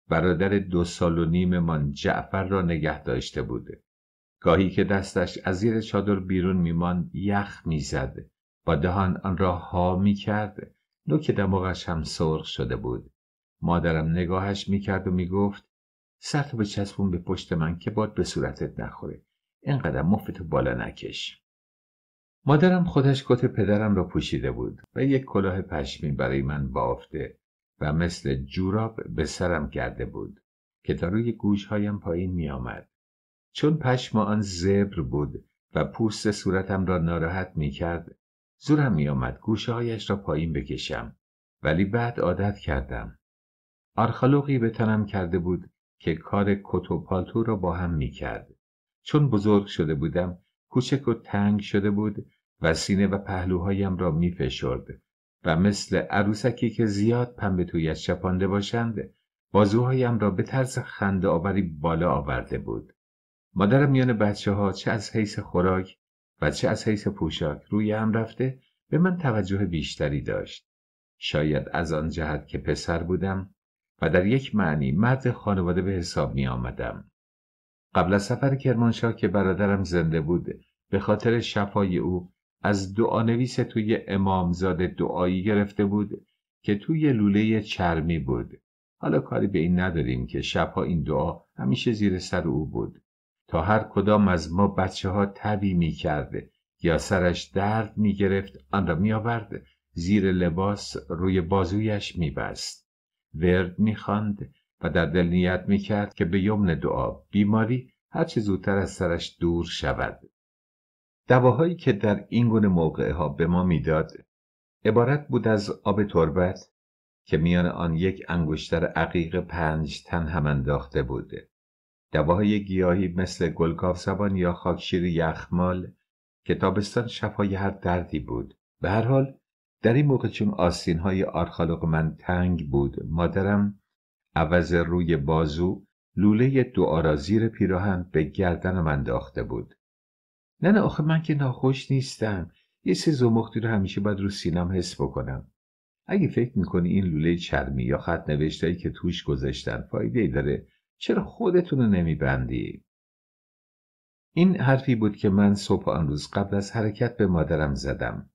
برادر دو سال و نیم من جعفر را نگه داشته بوده. گاهی که دستش از زیر چادر بیرون میمان یخ میزد با دهان آن را ها میکرد نوک دماغش هم سرخ شده بود مادرم نگاهش میکرد و میگفت سرتو به چسبون به پشت من که باد به صورتت نخوره اینقدر مفتو بالا نکش مادرم خودش کت پدرم را پوشیده بود و یک کلاه پشمی برای من بافته و مثل جوراب به سرم کرده بود که تا روی گوشهایم پایین می آمد. چون پشم آن زبر بود و پوست صورتم را ناراحت می کرد زورم می آمد را پایین بکشم ولی بعد عادت کردم. آرخالوقی به تنم کرده بود که کار کت و پالتو را با هم می کرد. چون بزرگ شده بودم کوچک و تنگ شده بود و سینه و پهلوهایم را می و مثل عروسکی که زیاد پنبه تویش چپانده باشند بازوهایم را به طرز خنده آوری بالا آورده بود مادرم میان بچه ها چه از حیث خوراک و چه از حیث پوشاک روی هم رفته به من توجه بیشتری داشت شاید از آن جهت که پسر بودم و در یک معنی مرد خانواده به حساب می آمدم. قبل از سفر کرمانشاه که برادرم زنده بود به خاطر شفای او از دعانویس توی امامزاده دعایی گرفته بود که توی لوله چرمی بود حالا کاری به این نداریم که شبها این دعا همیشه زیر سر او بود تا هر کدام از ما بچه ها تبی می کرده یا سرش درد می گرفت آن را می آورد زیر لباس روی بازویش می بست ورد می خاند و در دل نیت می کرد که به یمن دعا بیماری چه زودتر از سرش دور شود دواهایی که در این گونه موقعها ها به ما میداد عبارت بود از آب تربت که میان آن یک انگشتر عقیق پنج تن هم انداخته بود. دواهای گیاهی مثل گلگاف زبان یا خاکشیر یخمال که تابستان شفای هر دردی بود. به هر حال در این موقع چون آسین های آرخالق من تنگ بود مادرم عوض روی بازو لوله دو آرازیر پیراهن به گردنم انداخته بود. نه نه آخه من که ناخوش نیستم یه سه زمختی رو همیشه باید رو سینم حس بکنم اگه فکر میکنی این لوله چرمی یا خط نوشتهایی که توش گذاشتن فایده ای داره چرا خودتون رو نمیبندی؟ این حرفی بود که من صبح آن روز قبل از حرکت به مادرم زدم.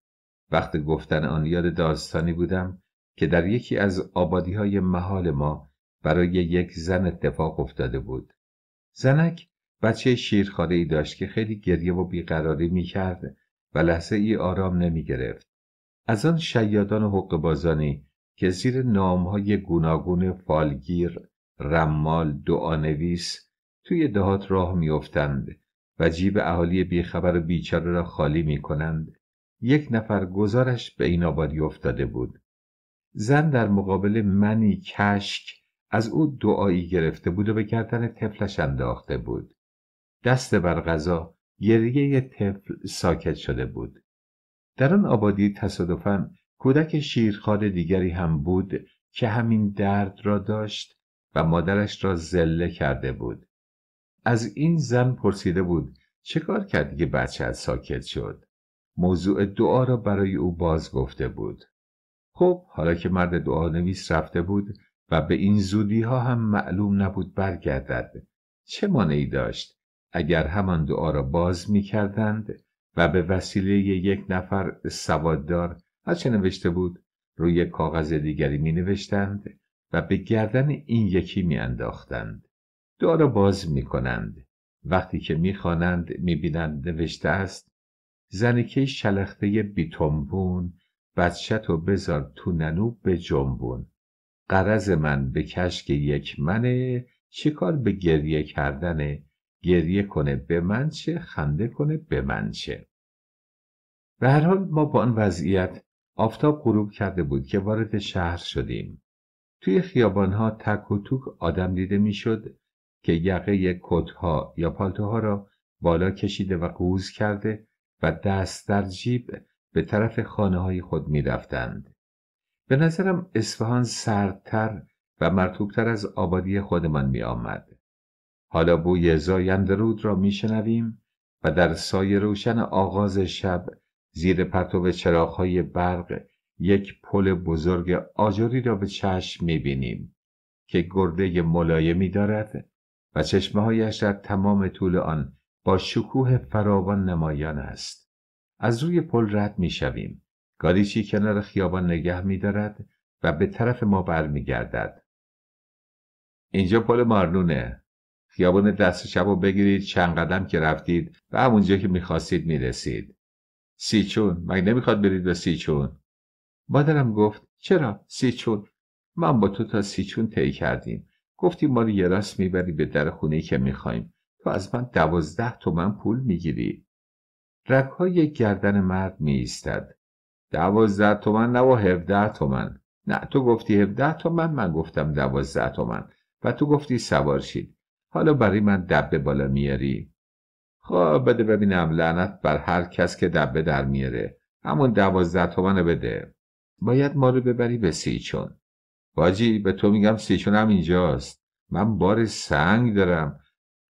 وقت گفتن آن یاد داستانی بودم که در یکی از آبادی های محال ما برای یک زن اتفاق افتاده بود. زنک بچه شیرخاره ای داشت که خیلی گریه و بیقراری می کرد و لحظه ای آرام نمی گرفت. از آن شیادان و بازانی که زیر نامهای گوناگون فالگیر، رمال، دعانویس توی دهات راه میافتند و جیب اهالی بیخبر و بیچاره را خالی می کنند یک نفر گزارش به این آبادی افتاده بود. زن در مقابل منی کشک از او دعایی گرفته بود و به گردن تفلش انداخته بود. دست بر غذا گریه طفل ساکت شده بود در آن آبادی تصادفاً کودک شیرخوار دیگری هم بود که همین درد را داشت و مادرش را زله کرده بود از این زن پرسیده بود چه کار کردی که بچه از ساکت شد موضوع دعا را برای او باز گفته بود خب حالا که مرد دعا نویس رفته بود و به این زودی ها هم معلوم نبود برگردد چه مانعی داشت اگر همان دعا را باز می کردند و به وسیله یک نفر سواددار چه نوشته بود روی کاغذ دیگری می نوشتند و به گردن این یکی می انداختند. دعا را باز می کنند. وقتی که می خوانند می بینند نوشته است زنکه شلخته تنبون بچت و بزار تو ننو به جنبون قرض من به کشک یک منه چیکار به گریه کردنه گریه کنه به من چه خنده کنه به من چه به هر حال ما با آن وضعیت آفتاب غروب کرده بود که وارد شهر شدیم توی خیابانها تک و توک آدم دیده میشد که یقه کتها یا پالتوها را بالا کشیده و قوز کرده و دست در جیب به طرف خانه های خود می رفتند. به نظرم اصفهان سردتر و مرتوبتر از آبادی خودمان می آمد. حالا بوی زایندرود را میشنویم و در سایه روشن آغاز شب زیر پرتو چراغهای برق یک پل بزرگ آجری را به چشم میبینیم که گرده ملایمی دارد و چشمههایش در تمام طول آن با شکوه فراوان نمایان است از روی پل رد میشویم گاریچی کنار خیابان نگه میدارد و به طرف ما برمیگردد اینجا پل مارنونه خیابان دست شب رو بگیرید چند قدم که رفتید و همونجا که میخواستید میرسید سیچون مگه نمیخواد برید به سیچون مادرم گفت چرا سیچون من با تو تا سیچون طی کردیم گفتی ما رو یه راست میبری به در خونه که میخوایم تو از من دوازده تومن پول میگیری رگهای گردن مرد میایستد دوازده تومن نه و هفده تومن نه تو گفتی هفده تومن من گفتم دوازده تومن و تو گفتی سوار حالا برای من دبه بالا میاری خب بده ببینم لعنت بر هر کس که دبه در میاره همون دوازده تومنه بده باید ما رو ببری به سیچون باجی به تو میگم سیچون هم اینجاست من بار سنگ دارم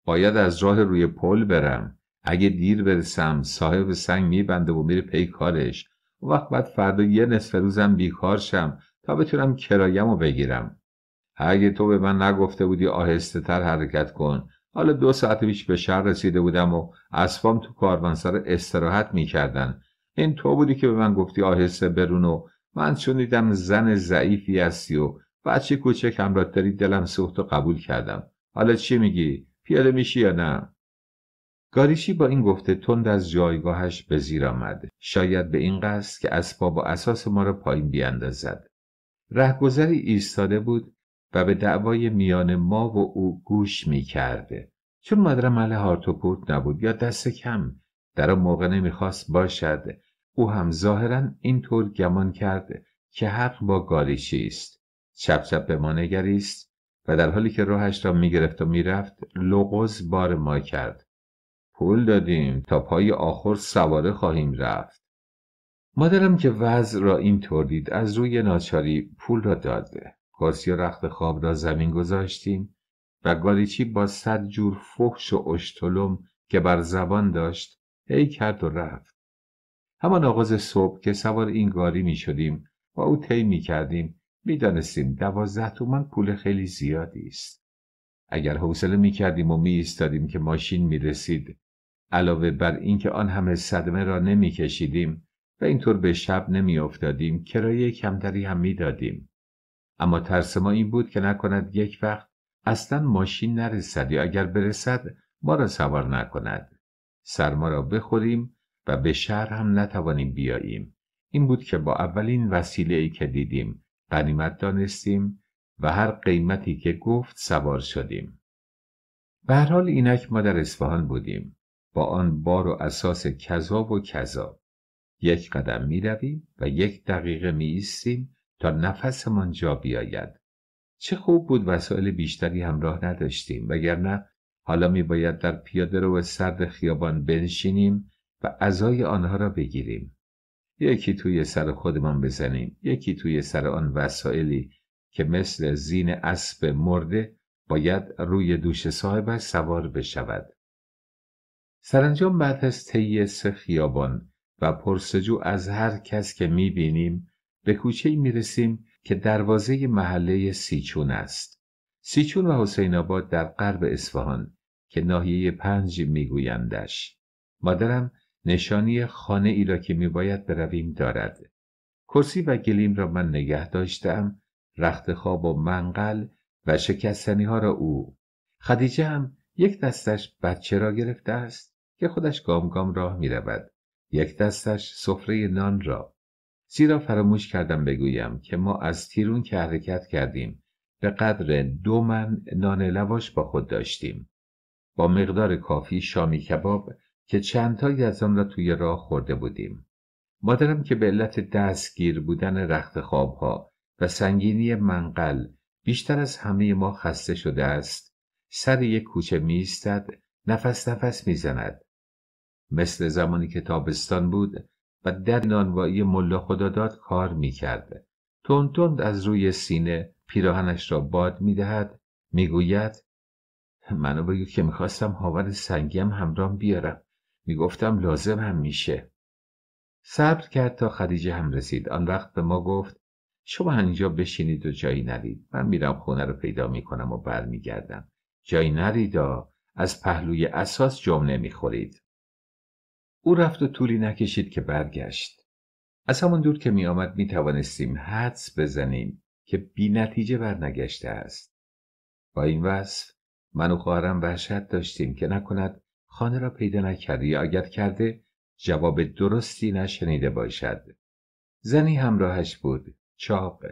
باید از راه روی پل برم اگه دیر برسم صاحب سنگ میبنده و میره پی کارش وقت بعد فردا یه نصف روزم بیکار شم تا بتونم کرایم و بگیرم اگه تو به من نگفته بودی آهسته تر حرکت کن حالا دو ساعت پیش به شهر رسیده بودم و اسبام تو سر استراحت میکردن این تو بودی که به من گفتی آهسته برون و من چون دیدم زن ضعیفی هستی و بچه کوچک همراه داری دلم سوخت و قبول کردم حالا چی میگی پیاده میشی یا نه گاریشی با این گفته تند از جایگاهش به زیر آمد شاید به این قصد که اسباب و اساس ما را پایین بیاندازد رهگذری ایستاده بود و به دعوای میان ما و او گوش می کرده. چون مادرم علیه هارتوپورت نبود یا دست کم در آن موقع نمیخواست باشد او هم ظاهرا اینطور گمان کرد که حق با گالیشی است چپ چپ به ما نگریست و در حالی که راهش را میگرفت و میرفت لغز بار ما کرد پول دادیم تا پای آخر سواره خواهیم رفت مادرم که وضع را اینطور دید از روی ناچاری پول را داده و رخت خواب را زمین گذاشتیم و گالیچی با صد جور فحش و اشتلم که بر زبان داشت هی کرد و رفت همان آغاز صبح که سوار این گاری می شدیم و او طی می کردیم می دانستیم دوازده تومن پول خیلی زیادی است اگر حوصله می کردیم و می ایستادیم که ماشین می رسید علاوه بر اینکه آن همه صدمه را نمی کشیدیم و اینطور به شب نمی افتادیم کرایه کمتری هم می دادیم اما ترس ما این بود که نکند یک وقت اصلا ماشین نرسد یا اگر برسد ما را سوار نکند سرما را بخوریم و به شهر هم نتوانیم بیاییم این بود که با اولین وسیله ای که دیدیم قنیمت دانستیم و هر قیمتی که گفت سوار شدیم به هر حال اینک ما در اصفهان بودیم با آن بار و اساس کذاب و کذاب یک قدم می رویم و یک دقیقه می ایستیم تا نفسمان جا بیاید چه خوب بود وسایل بیشتری همراه نداشتیم وگرنه حالا می باید در پیاده رو سرد خیابان بنشینیم و ازای آنها را بگیریم یکی توی سر خودمان بزنیم یکی توی سر آن وسایلی که مثل زین اسب مرده باید روی دوش صاحبش سوار بشود سرانجام بعد از طی سه خیابان و پرسجو از هر کس که می بینیم به کوچه ای می رسیم که دروازه محله سیچون است. سیچون و حسین آباد در غرب اصفهان که ناحیه پنج میگویندش. مادرم نشانی خانه ای را که میباید برویم دارد. کرسی و گلیم را من نگه داشتم، رخت خواب و منقل و شکستنی ها را او. خدیجه هم یک دستش بچه را گرفته است که خودش گام گام راه می رود. یک دستش سفره نان را زیرا فراموش کردم بگویم که ما از تیرون که حرکت کردیم به قدر دو من نان لواش با خود داشتیم با مقدار کافی شامی کباب که چندتای از آن را توی راه خورده بودیم مادرم که به علت دستگیر بودن رخت خوابها و سنگینی منقل بیشتر از همه ما خسته شده است سر یک کوچه میستد نفس نفس میزند مثل زمانی که تابستان بود و در نانوایی ملا داد کار میکرده تند تند از روی سینه پیراهنش را باد میدهد میگوید منو بگو که میخواستم هاور سنگیم همرام بیارم میگفتم لازم هم میشه صبر کرد تا خدیجه هم رسید آن وقت به ما گفت شما هنجا بشینید و جایی نرید من میرم خونه رو پیدا میکنم و برمیگردم جایی نرید از پهلوی اساس جمله میخورید او رفت و طولی نکشید که برگشت از همون دور که میآمد می توانستیم حدس بزنیم که بی نتیجه برنگشته است با این وصف من و خواهرم وحشت داشتیم که نکند خانه را پیدا نکرده یا اگر کرده جواب درستی نشنیده باشد زنی همراهش بود چاق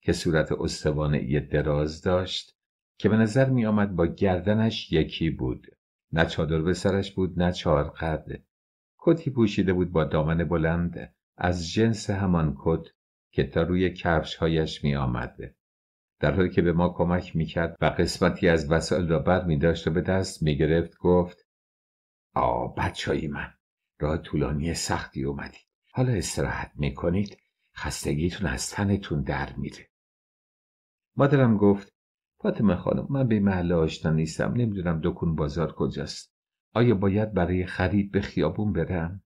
که صورت استوانه دراز داشت که به نظر می آمد با گردنش یکی بود نه چادر به سرش بود نه چهار کتی پوشیده بود با دامن بلند از جنس همان کت که تا روی کفشهایش می آمده. در حالی که به ما کمک می کرد و قسمتی از وسایل را بر می داشت و به دست می گرفت گفت آ بچه من راه طولانی سختی اومدی حالا استراحت می کنید خستگیتون از تنتون در میره مادرم گفت فاطمه خانم من به محل آشنا نیستم نمیدونم دکون بازار کجاست آیا باید برای خرید به خیابون برم؟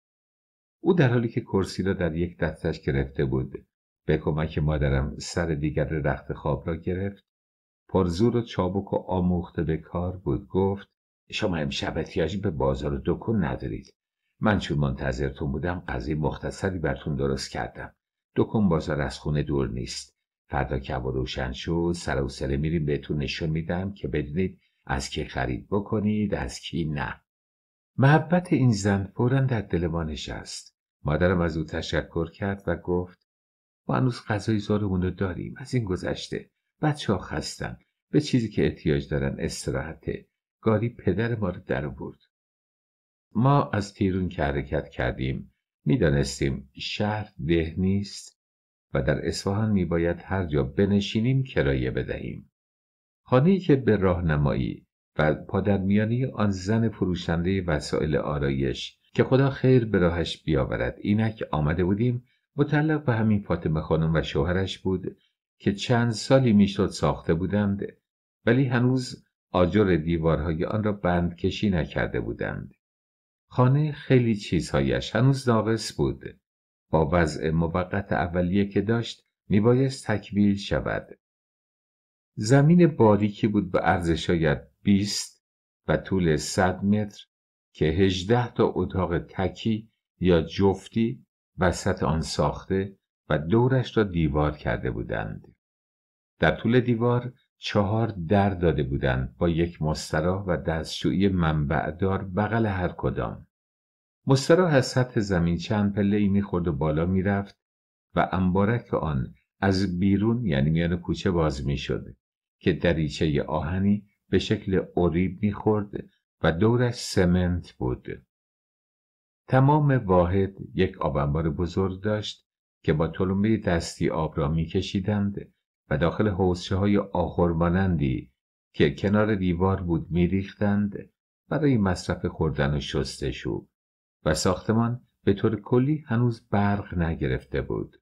او در حالی که کرسی را در یک دستش گرفته بود به کمک مادرم سر دیگر رخت خواب را گرفت پرزور و چابک و آموخته به کار بود گفت شما امشب احتیاجی به بازار و دکون ندارید من چون منتظرتون بودم قضیه مختصری براتون درست کردم دکون بازار از خونه دور نیست فردا که هوا روشن شد سر و سره میریم بهتون نشون میدم که بدونید از کی خرید بکنید از کی نه محبت این زن فورا در دل ما نشست مادرم از او تشکر کرد و گفت ما هنوز غذای زارمون رو داریم از این گذشته بچه ها خستن به چیزی که احتیاج دارن استراحته گاری پدر ما رو در برد ما از تیرون که حرکت کردیم میدانستیم شهر ده نیست و در اصفهان میباید هر جا بنشینیم کرایه بدهیم خانه که به راهنمایی و میانی آن زن فروشنده وسایل آرایش که خدا خیر به راهش بیاورد اینک آمده بودیم متعلق به همین فاطمه خانم و شوهرش بود که چند سالی میشد ساخته بودند ولی هنوز آجر دیوارهای آن را بند کشی نکرده بودند. خانه خیلی چیزهایش هنوز ناقص بود. با وضع موقت اولیه که داشت میبایست تکمیل شود. زمین باریکی بود به عرض 20 و طول 100 متر که 18 تا اتاق تکی یا جفتی وسط آن ساخته و دورش را دیوار کرده بودند. در طول دیوار چهار در داده بودند با یک مستراح و دستشویی منبعدار بغل هر کدام. مستراح از سطح زمین چند پله ای میخورد و بالا میرفت و انبارک آن از بیرون یعنی میان کوچه باز میشد که دریچه آهنی به شکل اوریب میخورد و دورش سمنت بود. تمام واحد یک آبانبار بزرگ داشت که با تلمبه دستی آب را میکشیدند و داخل حوزچه های آخرمانندی که کنار دیوار بود میریختند برای مصرف خوردن و شستشو و ساختمان به طور کلی هنوز برق نگرفته بود.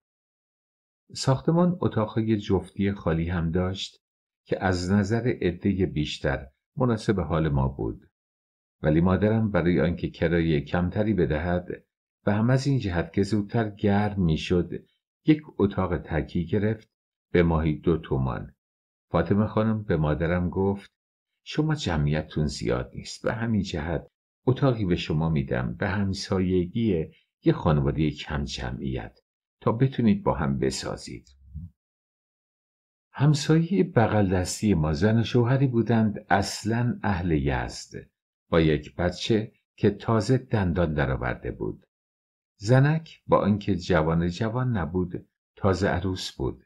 ساختمان اتاقهای جفتی خالی هم داشت که از نظر عده بیشتر مناسب حال ما بود ولی مادرم برای آنکه کرایه کمتری بدهد و هم از این جهت که زودتر گرم میشد یک اتاق تکی گرفت به ماهی دو تومان فاطمه خانم به مادرم گفت شما جمعیتتون زیاد نیست به همین جهت اتاقی به شما میدم به همسایگی یه خانواده کم جمعیت تا بتونید با هم بسازید همسایه بغل دستی ما زن شوهری بودند اصلا اهل یزد با یک بچه که تازه دندان درآورده بود زنک با آنکه جوان جوان نبود تازه عروس بود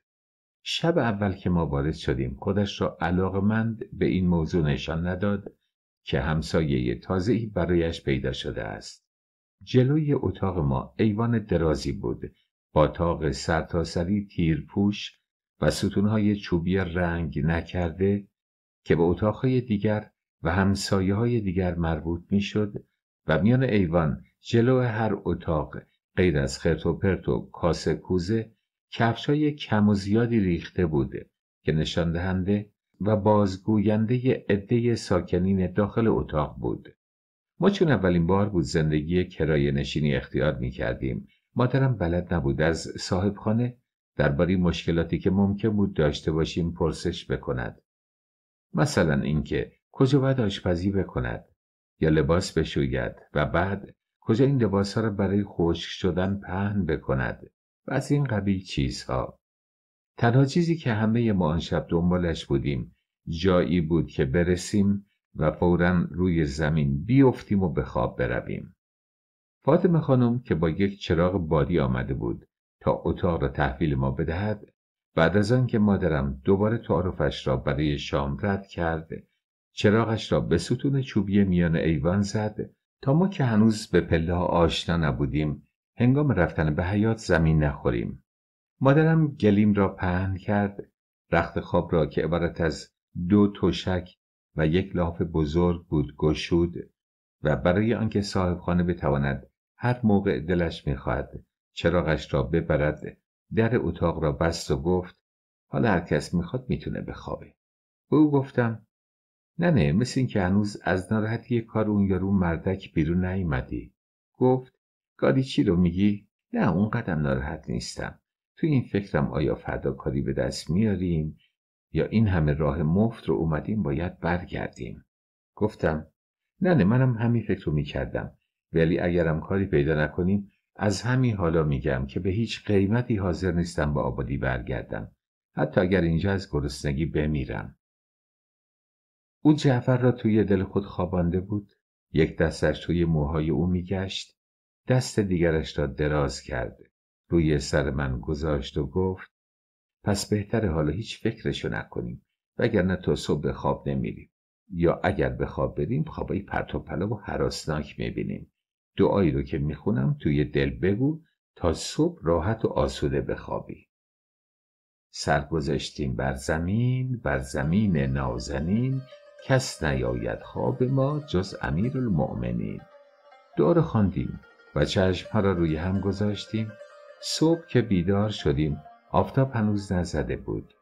شب اول که ما وارد شدیم خودش را علاقمند به این موضوع نشان نداد که همسایه تازه‌ای برایش پیدا شده است جلوی اتاق ما ایوان درازی بود با تاق سرتاسری تیرپوش و ستونهای چوبی رنگ نکرده که به اتاقهای دیگر و همسایه های دیگر مربوط میشد و میان ایوان جلو هر اتاق غیر از خرت و پرت و کاسه کوزه های کم و زیادی ریخته بوده که نشان دهنده و بازگوینده عده ساکنین داخل اتاق بود ما چون اولین بار بود زندگی کرایه نشینی اختیار می کردیم مادرم بلد نبود از صاحبخانه، خانه درباره مشکلاتی که ممکن بود داشته باشیم پرسش بکند مثلا اینکه کجا باید آشپزی بکند یا لباس بشوید و بعد کجا این لباس ها را برای خشک شدن پهن بکند و از این قبیل چیزها تنها چیزی که همه ما آن شب دنبالش بودیم جایی بود که برسیم و فورا روی زمین بیفتیم و به خواب برویم فاطمه خانم که با یک چراغ بادی آمده بود تا اتاق را تحویل ما بدهد بعد از آنکه مادرم دوباره تعارفش را برای شام رد کرد چراغش را به ستون چوبی میان ایوان زد تا ما که هنوز به پله آشنا نبودیم هنگام رفتن به حیات زمین نخوریم مادرم گلیم را پهن کرد رخت خواب را که عبارت از دو تشک و یک لاف بزرگ بود گشود و برای آنکه صاحب خانه بتواند هر موقع دلش میخواد چراغش را ببرد در اتاق را بست و گفت حالا هر کس میخواد میتونه بخوابه به او گفتم نه نه مثل این که هنوز از ناراحتی کار اون یارو مردک بیرون نیومدی گفت گادی چی رو میگی نه اون قدم ناراحت نیستم تو این فکرم آیا فردا کاری به دست میاریم یا این همه راه مفت رو اومدیم باید برگردیم گفتم نه نه منم همین فکر رو میکردم ولی اگرم کاری پیدا نکنیم از همین حالا میگم که به هیچ قیمتی حاضر نیستم به آبادی برگردم حتی اگر اینجا از گرسنگی بمیرم او جعفر را توی دل خود خوابانده بود یک دستش توی موهای او میگشت دست دیگرش را دراز کرد روی سر من گذاشت و گفت پس بهتر حالا هیچ فکرشو نکنیم وگرنه تو صبح به خواب نمیریم یا اگر به خواب بریم خوابایی پرت و پلا و حراسناک میبینیم دعایی رو که میخونم توی دل بگو تا صبح راحت و آسوده بخوابی سر گذاشتیم بر زمین بر زمین نازنین کس نیاید خواب ما جز امیر المؤمنین دور خواندیم و چشمها را روی هم گذاشتیم صبح که بیدار شدیم آفتاب هنوز نزده بود